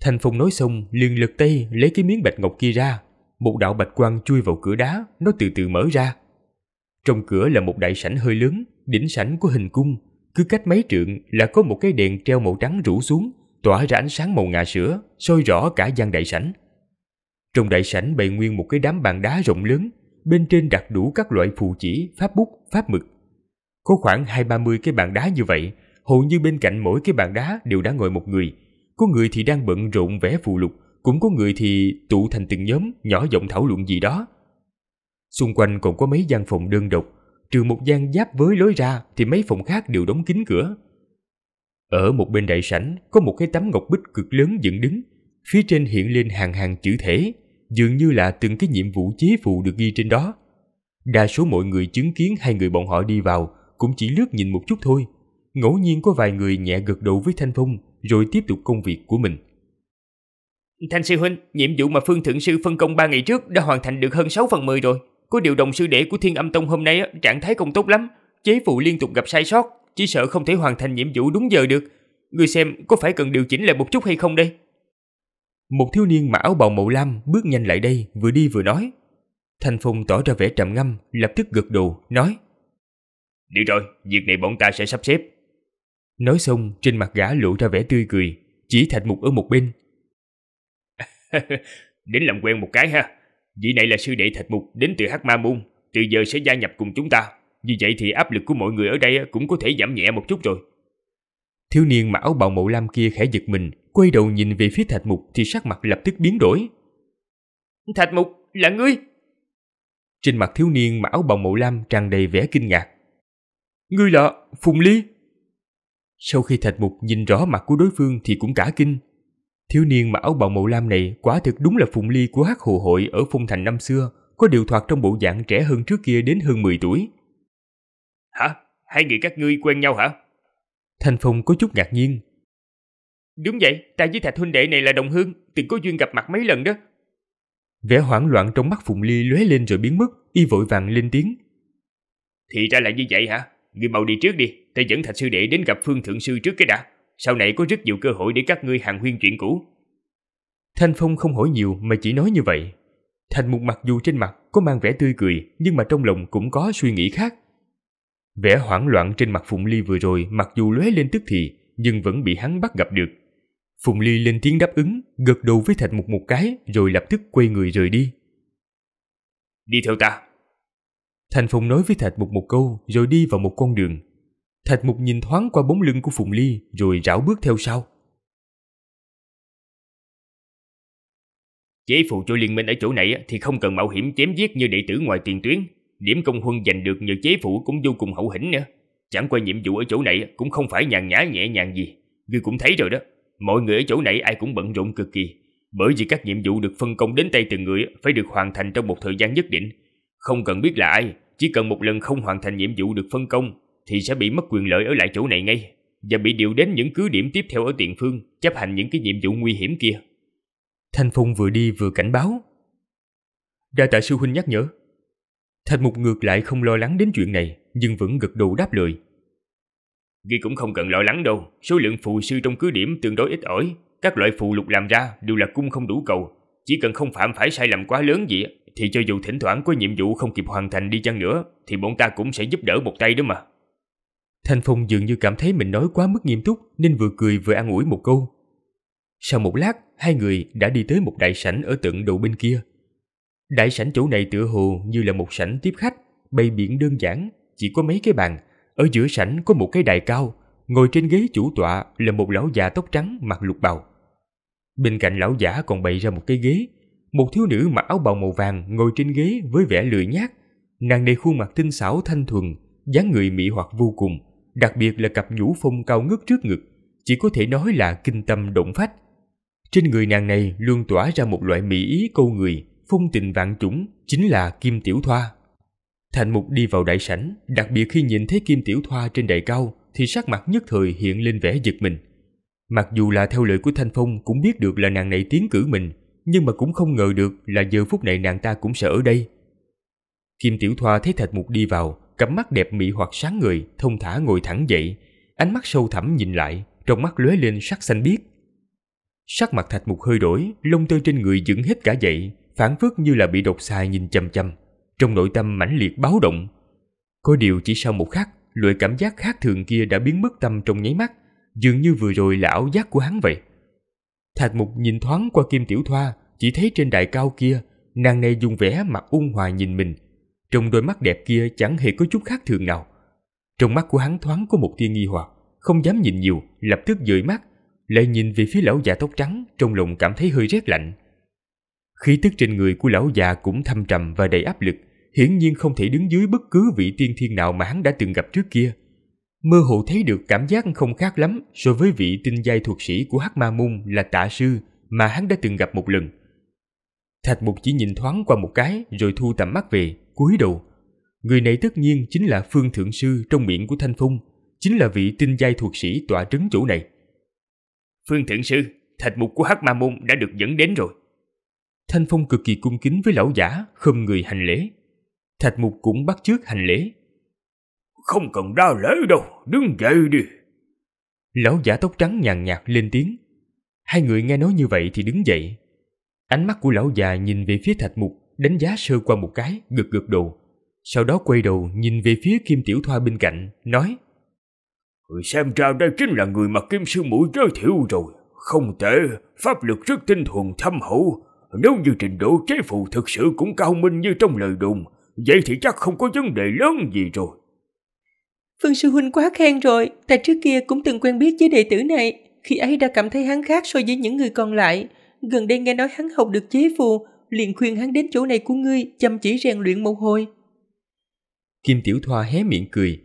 Thành Phong nói xong, liền lật tay lấy cái miếng bạch ngọc kia ra. Một đạo bạch quang chui vào cửa đá, nó từ từ mở ra. Trong cửa là một đại sảnh hơi lớn, đỉnh sảnh của hình cung. Cứ cách mấy trượng là có một cái đèn treo màu trắng rủ xuống, tỏa ra ánh sáng màu ngà sữa, soi rõ cả gian đại sảnh. Trong đại sảnh bày nguyên một cái đám bàn đá rộng lớn, bên trên đặt đủ các loại phù chỉ, pháp bút, pháp mực. Có khoảng hai ba mươi cái bàn đá như vậy, hầu như bên cạnh mỗi cái bàn đá đều đã ngồi một người. Có người thì đang bận rộn vẽ phù lục, cũng có người thì tụ thành từng nhóm nhỏ giọng thảo luận gì đó. Xung quanh còn có mấy gian phòng đơn độc, trừ một gian giáp với lối ra thì mấy phòng khác đều đóng kín cửa. Ở một bên đại sảnh có một cái tấm ngọc bích cực lớn dựng đứng, phía trên hiện lên hàng hàng chữ thể, dường như là từng cái nhiệm vụ chế phụ được ghi trên đó. Đa số mọi người chứng kiến hai người bọn họ đi vào cũng chỉ lướt nhìn một chút thôi. Ngẫu nhiên có vài người nhẹ gật đầu với Thanh Phong rồi tiếp tục công việc của mình. Thanh sư huynh, nhiệm vụ mà Phương Thượng Sư phân công 3 ngày trước đã hoàn thành được hơn 6 phần 10 rồi. Có điều đồng sư đệ của Thiên Âm Tông hôm nay trạng thái không tốt lắm. Chế phụ liên tục gặp sai sót, chỉ sợ không thể hoàn thành nhiệm vụ đúng giờ được. Người xem có phải cần điều chỉnh lại một chút hay không đây? Một thiếu niên mặc áo bào màu lam bước nhanh lại đây vừa đi vừa nói. Thành Phong tỏ ra vẻ trầm ngâm, lập tức gật đầu, nói. Được rồi, việc này bọn ta sẽ sắp xếp. Nói xong, trên mặt gã lộ ra vẻ tươi cười, chỉ thạch mục ở một bên. đến làm quen một cái ha. Vị này là sư đệ thạch mục đến từ Hắc Ma Môn, từ giờ sẽ gia nhập cùng chúng ta. Như vậy thì áp lực của mọi người ở đây cũng có thể giảm nhẹ một chút rồi. Thiếu niên mặc áo bào màu lam kia khẽ giật mình, quay đầu nhìn về phía Thạch Mục thì sắc mặt lập tức biến đổi. Thạch Mục, là ngươi? Trên mặt thiếu niên mặc áo bào màu lam tràn đầy vẻ kinh ngạc. Ngươi là Phùng Ly? Sau khi Thạch Mục nhìn rõ mặt của đối phương thì cũng cả kinh. Thiếu niên mặc áo bào màu lam này quả thực đúng là Phùng Ly của hát Hồ Hội ở Phong Thành năm xưa, có điều thoạt trong bộ dạng trẻ hơn trước kia đến hơn 10 tuổi. Hả? Hai người các ngươi quen nhau hả? Thanh Phong có chút ngạc nhiên, Đúng vậy, ta với Thạch huynh đệ này là đồng hương, từng có duyên gặp mặt mấy lần đó. Vẻ hoảng loạn trong mắt Phùng Ly lóe lên rồi biến mất, y vội vàng lên tiếng. Thì ra là như vậy hả? Ngươi mau đi trước đi, ta dẫn Thạch sư đệ đến gặp Phương Thượng Sư trước cái đã. Sau này có rất nhiều cơ hội để các ngươi hàng huyên chuyện cũ. Thanh Phong không hỏi nhiều mà chỉ nói như vậy. Thành một mặc dù trên mặt có mang vẻ tươi cười nhưng mà trong lòng cũng có suy nghĩ khác. Vẻ hoảng loạn trên mặt Phụng Ly vừa rồi mặc dù lóe lên tức thì nhưng vẫn bị hắn bắt gặp được. Phùng Ly lên tiếng đáp ứng, gật đầu với Thạch Mục một cái rồi lập tức quay người rời đi. Đi theo ta. Thành Phong nói với Thạch Mục một câu rồi đi vào một con đường. Thạch Mục nhìn thoáng qua bóng lưng của Phùng Ly rồi rảo bước theo sau. Chế phụ cho liên minh ở chỗ này thì không cần mạo hiểm chém giết như đệ tử ngoài tiền tuyến. Điểm công huân giành được nhờ chế phụ cũng vô cùng hậu hĩnh nữa. Chẳng qua nhiệm vụ ở chỗ này cũng không phải nhàn nhã nhẹ nhàng gì. Ngươi cũng thấy rồi đó mọi người ở chỗ này ai cũng bận rộn cực kỳ, bởi vì các nhiệm vụ được phân công đến tay từng người phải được hoàn thành trong một thời gian nhất định. Không cần biết là ai, chỉ cần một lần không hoàn thành nhiệm vụ được phân công thì sẽ bị mất quyền lợi ở lại chỗ này ngay và bị điều đến những cứ điểm tiếp theo ở tiền phương chấp hành những cái nhiệm vụ nguy hiểm kia. Thanh Phong vừa đi vừa cảnh báo. Đa tạ sư huynh nhắc nhở. Thành Mục ngược lại không lo lắng đến chuyện này nhưng vẫn gật đầu đáp lời Ghi cũng không cần lo lắng đâu, số lượng phù sư trong cứ điểm tương đối ít ỏi, các loại phù lục làm ra đều là cung không đủ cầu, chỉ cần không phạm phải sai lầm quá lớn gì thì cho dù thỉnh thoảng có nhiệm vụ không kịp hoàn thành đi chăng nữa thì bọn ta cũng sẽ giúp đỡ một tay đó mà. Thanh Phong dường như cảm thấy mình nói quá mức nghiêm túc nên vừa cười vừa an ủi một câu. Sau một lát, hai người đã đi tới một đại sảnh ở tận đầu bên kia. Đại sảnh chỗ này tựa hồ như là một sảnh tiếp khách, bày biển đơn giản, chỉ có mấy cái bàn, ở giữa sảnh có một cái đài cao, ngồi trên ghế chủ tọa là một lão già tóc trắng mặc lục bào. Bên cạnh lão giả còn bày ra một cái ghế, một thiếu nữ mặc áo bào màu vàng ngồi trên ghế với vẻ lười nhác. Nàng đầy khuôn mặt tinh xảo thanh thuần, dáng người mỹ hoặc vô cùng, đặc biệt là cặp nhũ phong cao ngất trước ngực, chỉ có thể nói là kinh tâm động phách. Trên người nàng này luôn tỏa ra một loại mỹ ý câu người, phong tình vạn chủng, chính là Kim Tiểu Thoa. Thành Mục đi vào đại sảnh, đặc biệt khi nhìn thấy Kim Tiểu Thoa trên đài cao thì sắc mặt nhất thời hiện lên vẻ giật mình. Mặc dù là theo lời của Thanh Phong cũng biết được là nàng này tiến cử mình, nhưng mà cũng không ngờ được là giờ phút này nàng ta cũng sẽ ở đây. Kim Tiểu Thoa thấy Thạch Mục đi vào, cặp mắt đẹp mị hoặc sáng người, thông thả ngồi thẳng dậy, ánh mắt sâu thẳm nhìn lại, trong mắt lóe lên sắc xanh biếc. Sắc mặt Thạch Mục hơi đổi, lông tơ trên người dựng hết cả dậy, phản phất như là bị độc xài nhìn chằm chằm trong nội tâm mãnh liệt báo động. Có điều chỉ sau một khắc, loại cảm giác khác thường kia đã biến mất tâm trong nháy mắt, dường như vừa rồi là ảo giác của hắn vậy. Thạch Mục nhìn thoáng qua Kim Tiểu Thoa, chỉ thấy trên đại cao kia, nàng này dùng vẻ mặt ung hòa nhìn mình. Trong đôi mắt đẹp kia chẳng hề có chút khác thường nào. Trong mắt của hắn thoáng có một tia nghi hoặc, không dám nhìn nhiều, lập tức dời mắt, lại nhìn về phía lão già tóc trắng, trong lòng cảm thấy hơi rét lạnh. Khí tức trên người của lão già cũng thâm trầm và đầy áp lực, hiển nhiên không thể đứng dưới bất cứ vị tiên thiên nào mà hắn đã từng gặp trước kia. Mơ hồ thấy được cảm giác không khác lắm so với vị tinh giai thuộc sĩ của Hắc Ma Môn là tạ sư mà hắn đã từng gặp một lần. Thạch Mục chỉ nhìn thoáng qua một cái rồi thu tầm mắt về, cúi đầu. Người này tất nhiên chính là Phương Thượng Sư trong miệng của Thanh Phong, chính là vị tinh giai thuộc sĩ tọa trấn chủ này. Phương Thượng Sư, thạch mục của Hắc Ma Môn đã được dẫn đến rồi. Thanh Phong cực kỳ cung kính với lão giả, không người hành lễ. Thạch mục cũng bắt trước hành lễ. Không cần ra lễ đâu, đứng dậy đi. Lão giả tóc trắng nhàn nhạt lên tiếng. Hai người nghe nói như vậy thì đứng dậy. Ánh mắt của lão già nhìn về phía thạch mục, đánh giá sơ qua một cái, gật gật đầu. Sau đó quay đầu nhìn về phía Kim Tiểu Thoa bên cạnh, nói Người xem ra đây chính là người mà Kim Sư Mũi giới thiệu rồi. Không tệ, pháp lực rất tinh thuần thâm hậu. Nếu như trình độ chế phù thực sự cũng cao minh như trong lời đồn, Vậy thì chắc không có vấn đề lớn gì rồi. Phương Sư Huynh quá khen rồi, ta trước kia cũng từng quen biết với đệ tử này. Khi ấy đã cảm thấy hắn khác so với những người còn lại. Gần đây nghe nói hắn học được chế phù, liền khuyên hắn đến chỗ này của ngươi, chăm chỉ rèn luyện một hồi. Kim Tiểu Thoa hé miệng cười.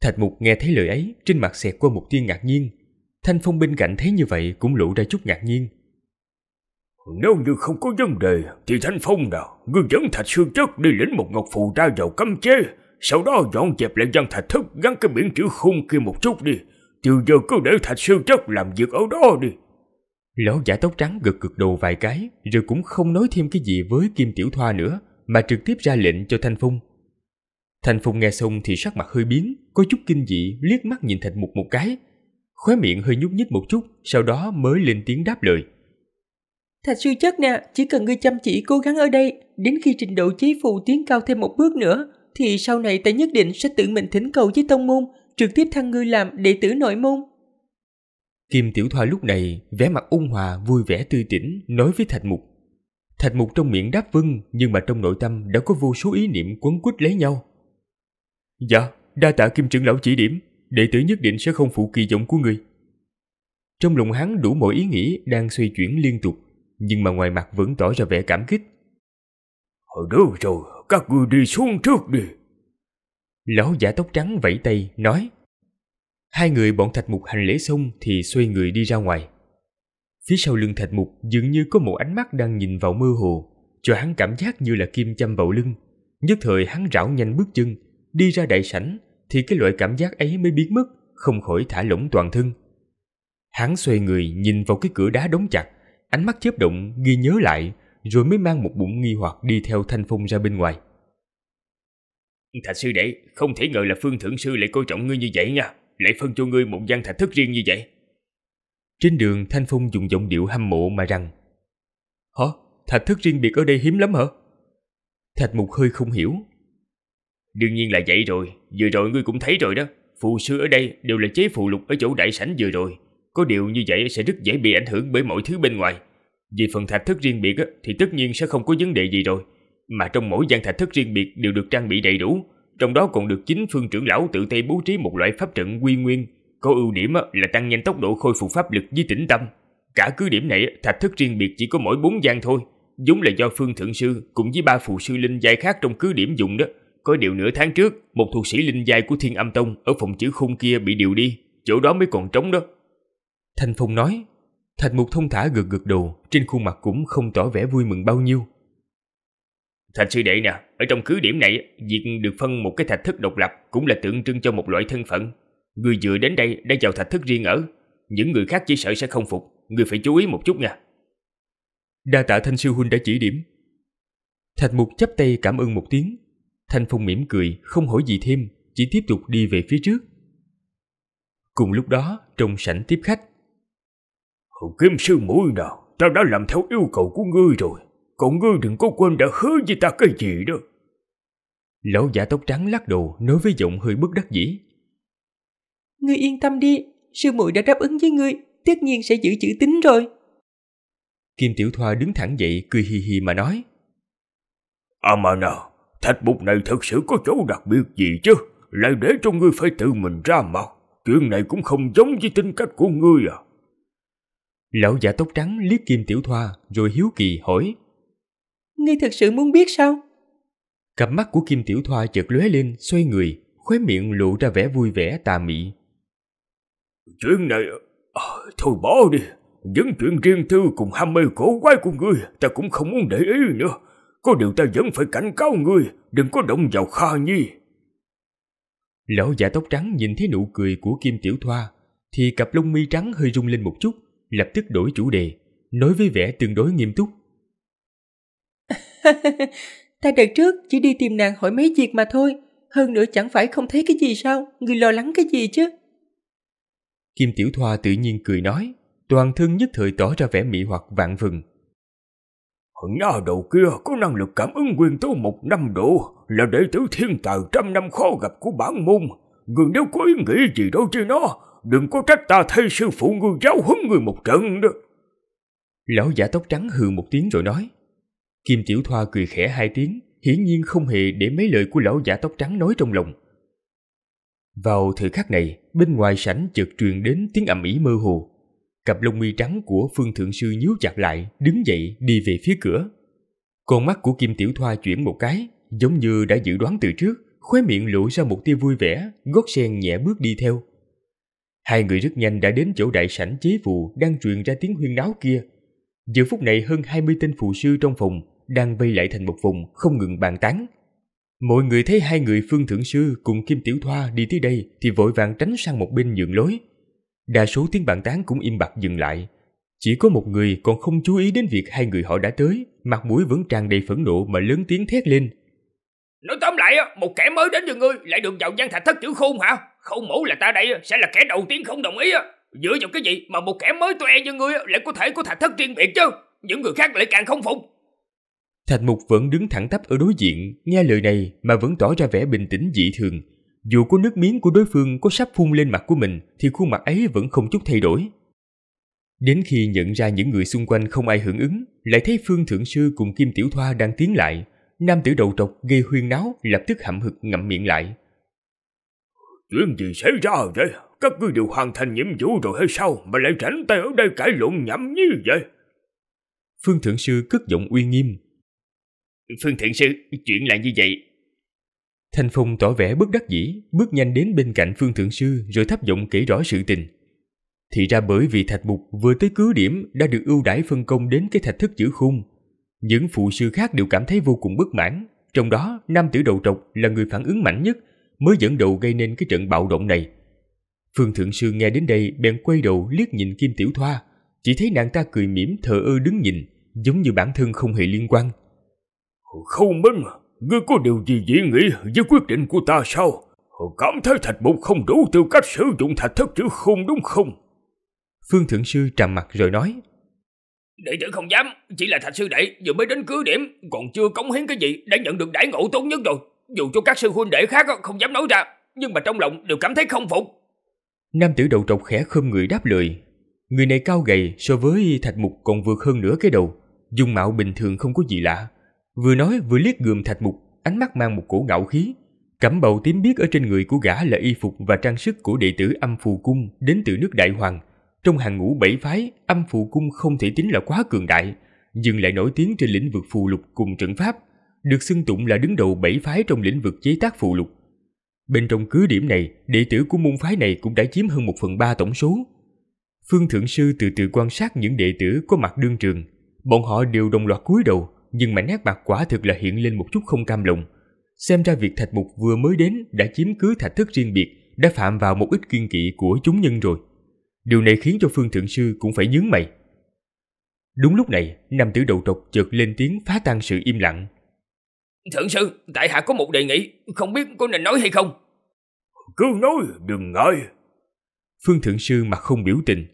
Thạch Mục nghe thấy lời ấy, trên mặt xẹt qua một tia ngạc nhiên. Thanh Phong bên cạnh thấy như vậy cũng lộ ra chút ngạc nhiên. Nếu như không có vấn đề Thì Thanh Phong nào Ngươi dẫn thạch xương chất đi lĩnh một ngọc phù ra vào cấm chế Sau đó dọn dẹp lại văn thạch thất Gắn cái biển chữ khung kia một chút đi Từ giờ cứ để thạch xương chất làm việc ở đó đi Lão giả tóc trắng gật gật đầu vài cái Rồi cũng không nói thêm cái gì với Kim Tiểu Thoa nữa Mà trực tiếp ra lệnh cho Thanh Phong Thanh Phong nghe xong thì sắc mặt hơi biến Có chút kinh dị liếc mắt nhìn Thạch Mục một cái Khóe miệng hơi nhúc nhích một chút Sau đó mới lên tiếng đáp lời Thạch sư chất nè, chỉ cần ngươi chăm chỉ cố gắng ở đây, đến khi trình độ chí phù tiến cao thêm một bước nữa, thì sau này ta nhất định sẽ tự mình thỉnh cầu với tông môn, trực tiếp thăng ngươi làm đệ tử nội môn. Kim Tiểu Thoa lúc này vẻ mặt ung hòa vui vẻ tươi tỉnh nói với Thạch Mục. Thạch Mục trong miệng đáp vâng nhưng mà trong nội tâm đã có vô số ý niệm quấn quýt lấy nhau. Dạ, đa tạ Kim trưởng lão chỉ điểm, đệ tử nhất định sẽ không phụ kỳ vọng của người. Trong lòng hắn đủ mọi ý nghĩ đang xoay chuyển liên tục nhưng mà ngoài mặt vẫn tỏ ra vẻ cảm kích. Ờ, được rồi, các ngươi đi xuống trước đi. Lão giả tóc trắng vẫy tay, nói. Hai người bọn thạch mục hành lễ xong thì xoay người đi ra ngoài. Phía sau lưng thạch mục dường như có một ánh mắt đang nhìn vào mơ hồ, cho hắn cảm giác như là kim châm vào lưng. Nhất thời hắn rảo nhanh bước chân, đi ra đại sảnh thì cái loại cảm giác ấy mới biến mất, không khỏi thả lỏng toàn thân. Hắn xoay người nhìn vào cái cửa đá đóng chặt, ánh mắt chớp động ghi nhớ lại rồi mới mang một bụng nghi hoặc đi theo thanh phong ra bên ngoài. Thạch sư đệ, không thể ngờ là phương thượng sư lại coi trọng ngươi như vậy nha, lại phân cho ngươi một gian thạch thất riêng như vậy. Trên đường Thanh Phong dùng giọng điệu hâm mộ mà rằng Hả? Thạch thất riêng biệt ở đây hiếm lắm hả? Thạch Mục hơi không hiểu Đương nhiên là vậy rồi, vừa rồi ngươi cũng thấy rồi đó Phù sư ở đây đều là chế phù lục ở chỗ đại sảnh vừa rồi có điều như vậy sẽ rất dễ bị ảnh hưởng bởi mọi thứ bên ngoài. Vì phần thạch thất riêng biệt thì tất nhiên sẽ không có vấn đề gì rồi. Mà trong mỗi gian thạch thất riêng biệt đều được trang bị đầy đủ. Trong đó còn được chính phương trưởng lão tự tay bố trí một loại pháp trận quy nguyên. Có ưu điểm là tăng nhanh tốc độ khôi phục pháp lực với tĩnh tâm. Cả cứ điểm này thạch thất riêng biệt chỉ có mỗi 4 gian thôi. Giống là do phương thượng sư cùng với ba phụ sư linh giai khác trong cứ điểm dùng đó. Có điều nửa tháng trước, một thuộc sĩ linh giai của Thiên Âm Tông ở phòng chữ khung kia bị điều đi, chỗ đó mới còn trống đó, Thanh Phong nói. Thạch Mục thông thả gật gật đầu, trên khuôn mặt cũng không tỏ vẻ vui mừng bao nhiêu. Thạch sư đệ nè, ở trong cứ điểm này, việc được phân một cái thạch thất độc lập cũng là tượng trưng cho một loại thân phận. Người vừa đến đây đã vào thạch thất riêng ở, những người khác chỉ sợ sẽ không phục, người phải chú ý một chút nha. Đa tạ Thanh sư huynh đã chỉ điểm. Thạch Mục chắp tay cảm ơn một tiếng. Thanh Phong mỉm cười, không hỏi gì thêm, chỉ tiếp tục đi về phía trước. Cùng lúc đó, trong sảnh tiếp khách, Hồ kiếm sư mũi nào, tao đã làm theo yêu cầu của ngươi rồi. Còn ngươi đừng có quên đã hứa với ta cái gì đó. Lão giả tóc trắng lắc đầu nói với giọng hơi bất đắc dĩ. Ngươi yên tâm đi, sư muội đã đáp ứng với ngươi, tất nhiên sẽ giữ chữ tín rồi. Kim Tiểu Thoa đứng thẳng dậy cười hì hì mà nói. À mà nào, thạch bục này thật sự có chỗ đặc biệt gì chứ, lại để cho ngươi phải tự mình ra mặt. Chuyện này cũng không giống với tính cách của ngươi à. Lão giả tóc trắng liếc Kim Tiểu Thoa rồi hiếu kỳ hỏi. Ngươi thật sự muốn biết sao? Cặp mắt của Kim Tiểu Thoa chợt lóe lên, xoay người, khóe miệng lộ ra vẻ vui vẻ tà mị. Chuyện này... À, thôi bỏ đi. Những chuyện riêng tư cùng ham mê cổ quái của ngươi ta cũng không muốn để ý nữa. Có điều ta vẫn phải cảnh cáo ngươi, đừng có động vào Kha Nhi. Lão giả tóc trắng nhìn thấy nụ cười của Kim Tiểu Thoa, thì cặp lông mi trắng hơi rung lên một chút, lập tức đổi chủ đề, nói với vẻ tương đối nghiêm túc. Ta đợt trước chỉ đi tìm nàng hỏi mấy việc mà thôi, hơn nữa chẳng phải không thấy cái gì sao, người lo lắng cái gì chứ? Kim Tiểu Thoa tự nhiên cười nói, toàn thân nhất thời tỏ ra vẻ mị hoặc vạn vừng. Hận na đầu kia có năng lực cảm ứng nguyên tố một năm độ là đệ tử thiên tài trăm năm khó gặp của bản môn. Người nếu có ý nghĩ gì đâu chứ nó, đừng có trách ta thay sư phụ ngươi giáo huấn người một trận đó. Lão giả tóc trắng hừ một tiếng rồi nói. Kim Tiểu Thoa cười khẽ hai tiếng, hiển nhiên không hề để mấy lời của lão giả tóc trắng nói trong lòng. Vào thời khắc này, bên ngoài sảnh chợt truyền đến tiếng ầm ĩ mơ hồ. Cặp lông mi trắng của Phương Thượng Sư nhíu chặt lại, đứng dậy đi về phía cửa. Con mắt của Kim Tiểu Thoa chuyển một cái, giống như đã dự đoán từ trước, khóe miệng lộ ra một tia vui vẻ, gót sen nhẹ bước đi theo. Hai người rất nhanh đã đến chỗ đại sảnh chế phù đang truyền ra tiếng huyên náo kia. Giờ phút này hơn 20 tên phù sư trong phòng đang vây lại thành một vùng không ngừng bàn tán. Mọi người thấy hai người Phương Thượng Sư cùng Kim Tiểu Thoa đi tới đây thì vội vàng tránh sang một bên nhường lối. Đa số tiếng bàn tán cũng im bặt dừng lại. Chỉ có một người còn không chú ý đến việc hai người họ đã tới, mặt mũi vẫn tràn đầy phẫn nộ mà lớn tiếng thét lên. Nói tóm lại, một kẻ mới đến như ngươi lại được vào gian thạch thất tiểu khôn hả? Khổng mẫu là ta đây sẽ là kẻ đầu tiên không đồng ý Dựa vào cái gì mà một kẻ mới toe như ngươi lại có thể có thạch thất riêng biệt chứ Những người khác lại càng không phục Thạch mục vẫn đứng thẳng tắp ở đối diện Nghe lời này mà vẫn tỏ ra vẻ bình tĩnh dị thường Dù có nước miếng của đối phương có sắp phun lên mặt của mình Thì khuôn mặt ấy vẫn không chút thay đổi Đến khi nhận ra những người xung quanh không ai hưởng ứng Lại thấy Phương Thượng Sư cùng Kim Tiểu Thoa đang tiến lại Nam tử đầu trọc gây huyên náo lập tức hậm hực ngậm miệng lại Chuyện gì xảy ra vậy? Các ngươi đều hoàn thành nhiệm vụ rồi hay sao mà lại rảnh tay ở đây cãi lộn nhảm như vậy? Phương Thượng Sư cất giọng uy nghiêm. Phương Thượng Sư, chuyện là như vậy. Thanh Phong tỏ vẻ bất đắc dĩ, bước nhanh đến bên cạnh Phương Thượng Sư rồi thấp giọng kể rõ sự tình. Thì ra bởi vì thạch mục vừa tới cứ điểm đã được ưu đãi phân công đến cái thạch thức chữ khung. Những phụ sư khác đều cảm thấy vô cùng bất mãn, trong đó nam tử đầu trọc là người phản ứng mạnh nhất mới dẫn đầu gây nên cái trận bạo động này. Phương Thượng Sư nghe đến đây bèn quay đầu liếc nhìn Kim Tiểu Thoa, chỉ thấy nàng ta cười mỉm thờ ơ đứng nhìn, giống như bản thân không hề liên quan. Không minh, ngươi có điều gì dị nghị với quyết định của ta sao? Cảm thấy thạch bụng không đủ tư cách sử dụng thạch thất chữ không đúng không? Phương Thượng Sư trầm mặt rồi nói. Đệ tử không dám, chỉ là thạch sư đệ vừa mới đến cứ điểm, còn chưa cống hiến cái gì đã nhận được đại ngộ tốt nhất rồi dù cho các sư huynh đệ khác không dám nói ra, nhưng mà trong lòng đều cảm thấy không phục. Nam tử đầu trọc khẽ khom người đáp lời. Người này cao gầy so với Thạch Mục còn vượt hơn nửa cái đầu, dung mạo bình thường không có gì lạ. Vừa nói vừa liếc gườm Thạch Mục, ánh mắt mang một cổ ngạo khí. Cẩm bầu tím biết ở trên người của gã là y phục và trang sức của đệ tử âm phù cung đến từ nước Đại Hoàng. Trong hàng ngũ bảy phái, âm phù cung không thể tính là quá cường đại, nhưng lại nổi tiếng trên lĩnh vực phù lục cùng trận pháp được xưng tụng là đứng đầu bảy phái trong lĩnh vực chế tác phụ lục. Bên trong cứ điểm này, đệ tử của môn phái này cũng đã chiếm hơn một phần ba tổng số. Phương Thượng Sư từ từ quan sát những đệ tử có mặt đương trường. Bọn họ đều đồng loạt cúi đầu, nhưng mà nét mặt quả thực là hiện lên một chút không cam lòng. Xem ra việc thạch mục vừa mới đến đã chiếm cứ thạch thức riêng biệt, đã phạm vào một ít kiên kỵ của chúng nhân rồi. Điều này khiến cho Phương Thượng Sư cũng phải nhướng mày. Đúng lúc này, nam tử đầu trọc chợt lên tiếng phá tan sự im lặng. Thượng sư, tại hạ có một đề nghị, không biết có nên nói hay không? Cứ nói, đừng ngại. Phương Thượng sư mặt không biểu tình.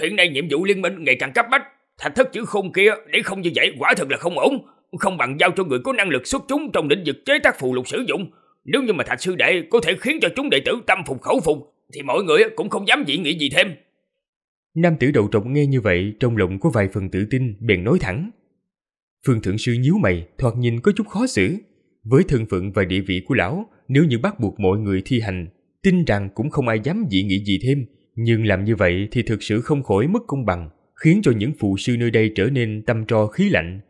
Hiện nay nhiệm vụ liên minh ngày càng cấp bách, thạch thất chữ khôn kia để không như vậy quả thật là không ổn, không bằng giao cho người có năng lực xuất chúng trong lĩnh vực chế tác phù lục sử dụng. Nếu như mà thạch sư đệ có thể khiến cho chúng đệ tử tâm phục khẩu phục, thì mọi người cũng không dám dị nghị gì thêm. Nam tử đầu trọc nghe như vậy trong lòng có vài phần tự tin, bèn nói thẳng. Phương Thượng Sư nhíu mày, thoạt nhìn có chút khó xử. Với thân phận và địa vị của lão, nếu như bắt buộc mọi người thi hành, tin rằng cũng không ai dám dị nghị gì thêm. Nhưng làm như vậy thì thực sự không khỏi mất công bằng, khiến cho những phụ sư nơi đây trở nên tâm tro khí lạnh.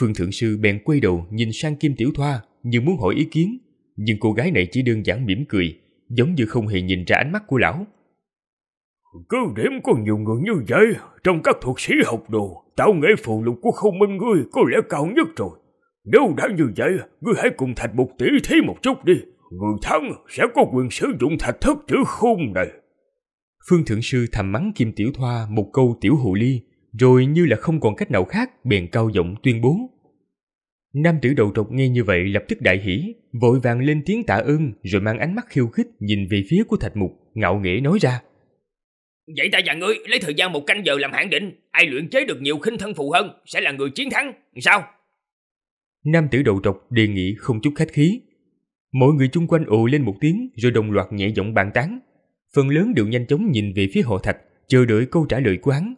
Phương Thượng Sư bèn quay đầu nhìn sang Kim Tiểu Thoa như muốn hỏi ý kiến, nhưng cô gái này chỉ đơn giản mỉm cười, giống như không hề nhìn ra ánh mắt của lão. Cứ điểm có nhiều người như vậy, trong các thuật sĩ học đồ, tạo nghệ phù lục của không minh ngươi có lẽ cao nhất rồi. Nếu đã như vậy, ngươi hãy cùng thạch một tỷ thí một chút đi. Người thắng sẽ có quyền sử dụng thạch thất chữ khung này. Phương Thượng Sư thầm mắng Kim Tiểu Thoa một câu tiểu hụ ly, rồi như là không còn cách nào khác bèn cao giọng tuyên bố. Nam tử đầu trọc nghe như vậy lập tức đại hỉ, vội vàng lên tiếng tạ ơn rồi mang ánh mắt khiêu khích nhìn về phía của thạch mục, ngạo nghễ nói ra. Vậy ta và ngươi lấy thời gian một canh giờ làm hạn định, ai luyện chế được nhiều khinh thân phù hơn sẽ là người chiến thắng, sao? Nam tử đầu trọc đề nghị không chút khách khí. Mọi người chung quanh ồ lên một tiếng rồi đồng loạt nhẹ giọng bàn tán. Phần lớn đều nhanh chóng nhìn về phía hộ thạch, chờ đợi câu trả lời của hắn.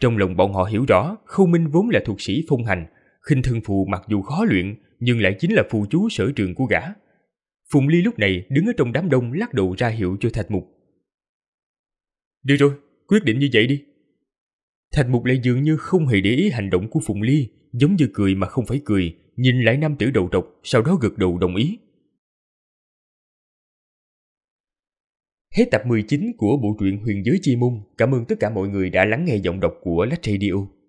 Trong lòng bọn họ hiểu rõ, Khâu Minh vốn là thuộc sĩ phong hành, khinh thân phù mặc dù khó luyện nhưng lại chính là phù chú sở trường của gã. Phùng Ly lúc này đứng ở trong đám đông lắc đầu ra hiệu cho Thạch Mục được rồi, quyết định như vậy đi. Thành Mục lại dường như không hề để ý hành động của Phụng Ly, giống như cười mà không phải cười, nhìn lại nam tử đầu trọc, sau đó gật đầu đồng ý. Hết tập 19 của bộ truyện Huyền Giới Chi mung Cảm ơn tất cả mọi người đã lắng nghe giọng đọc của Lách Radio.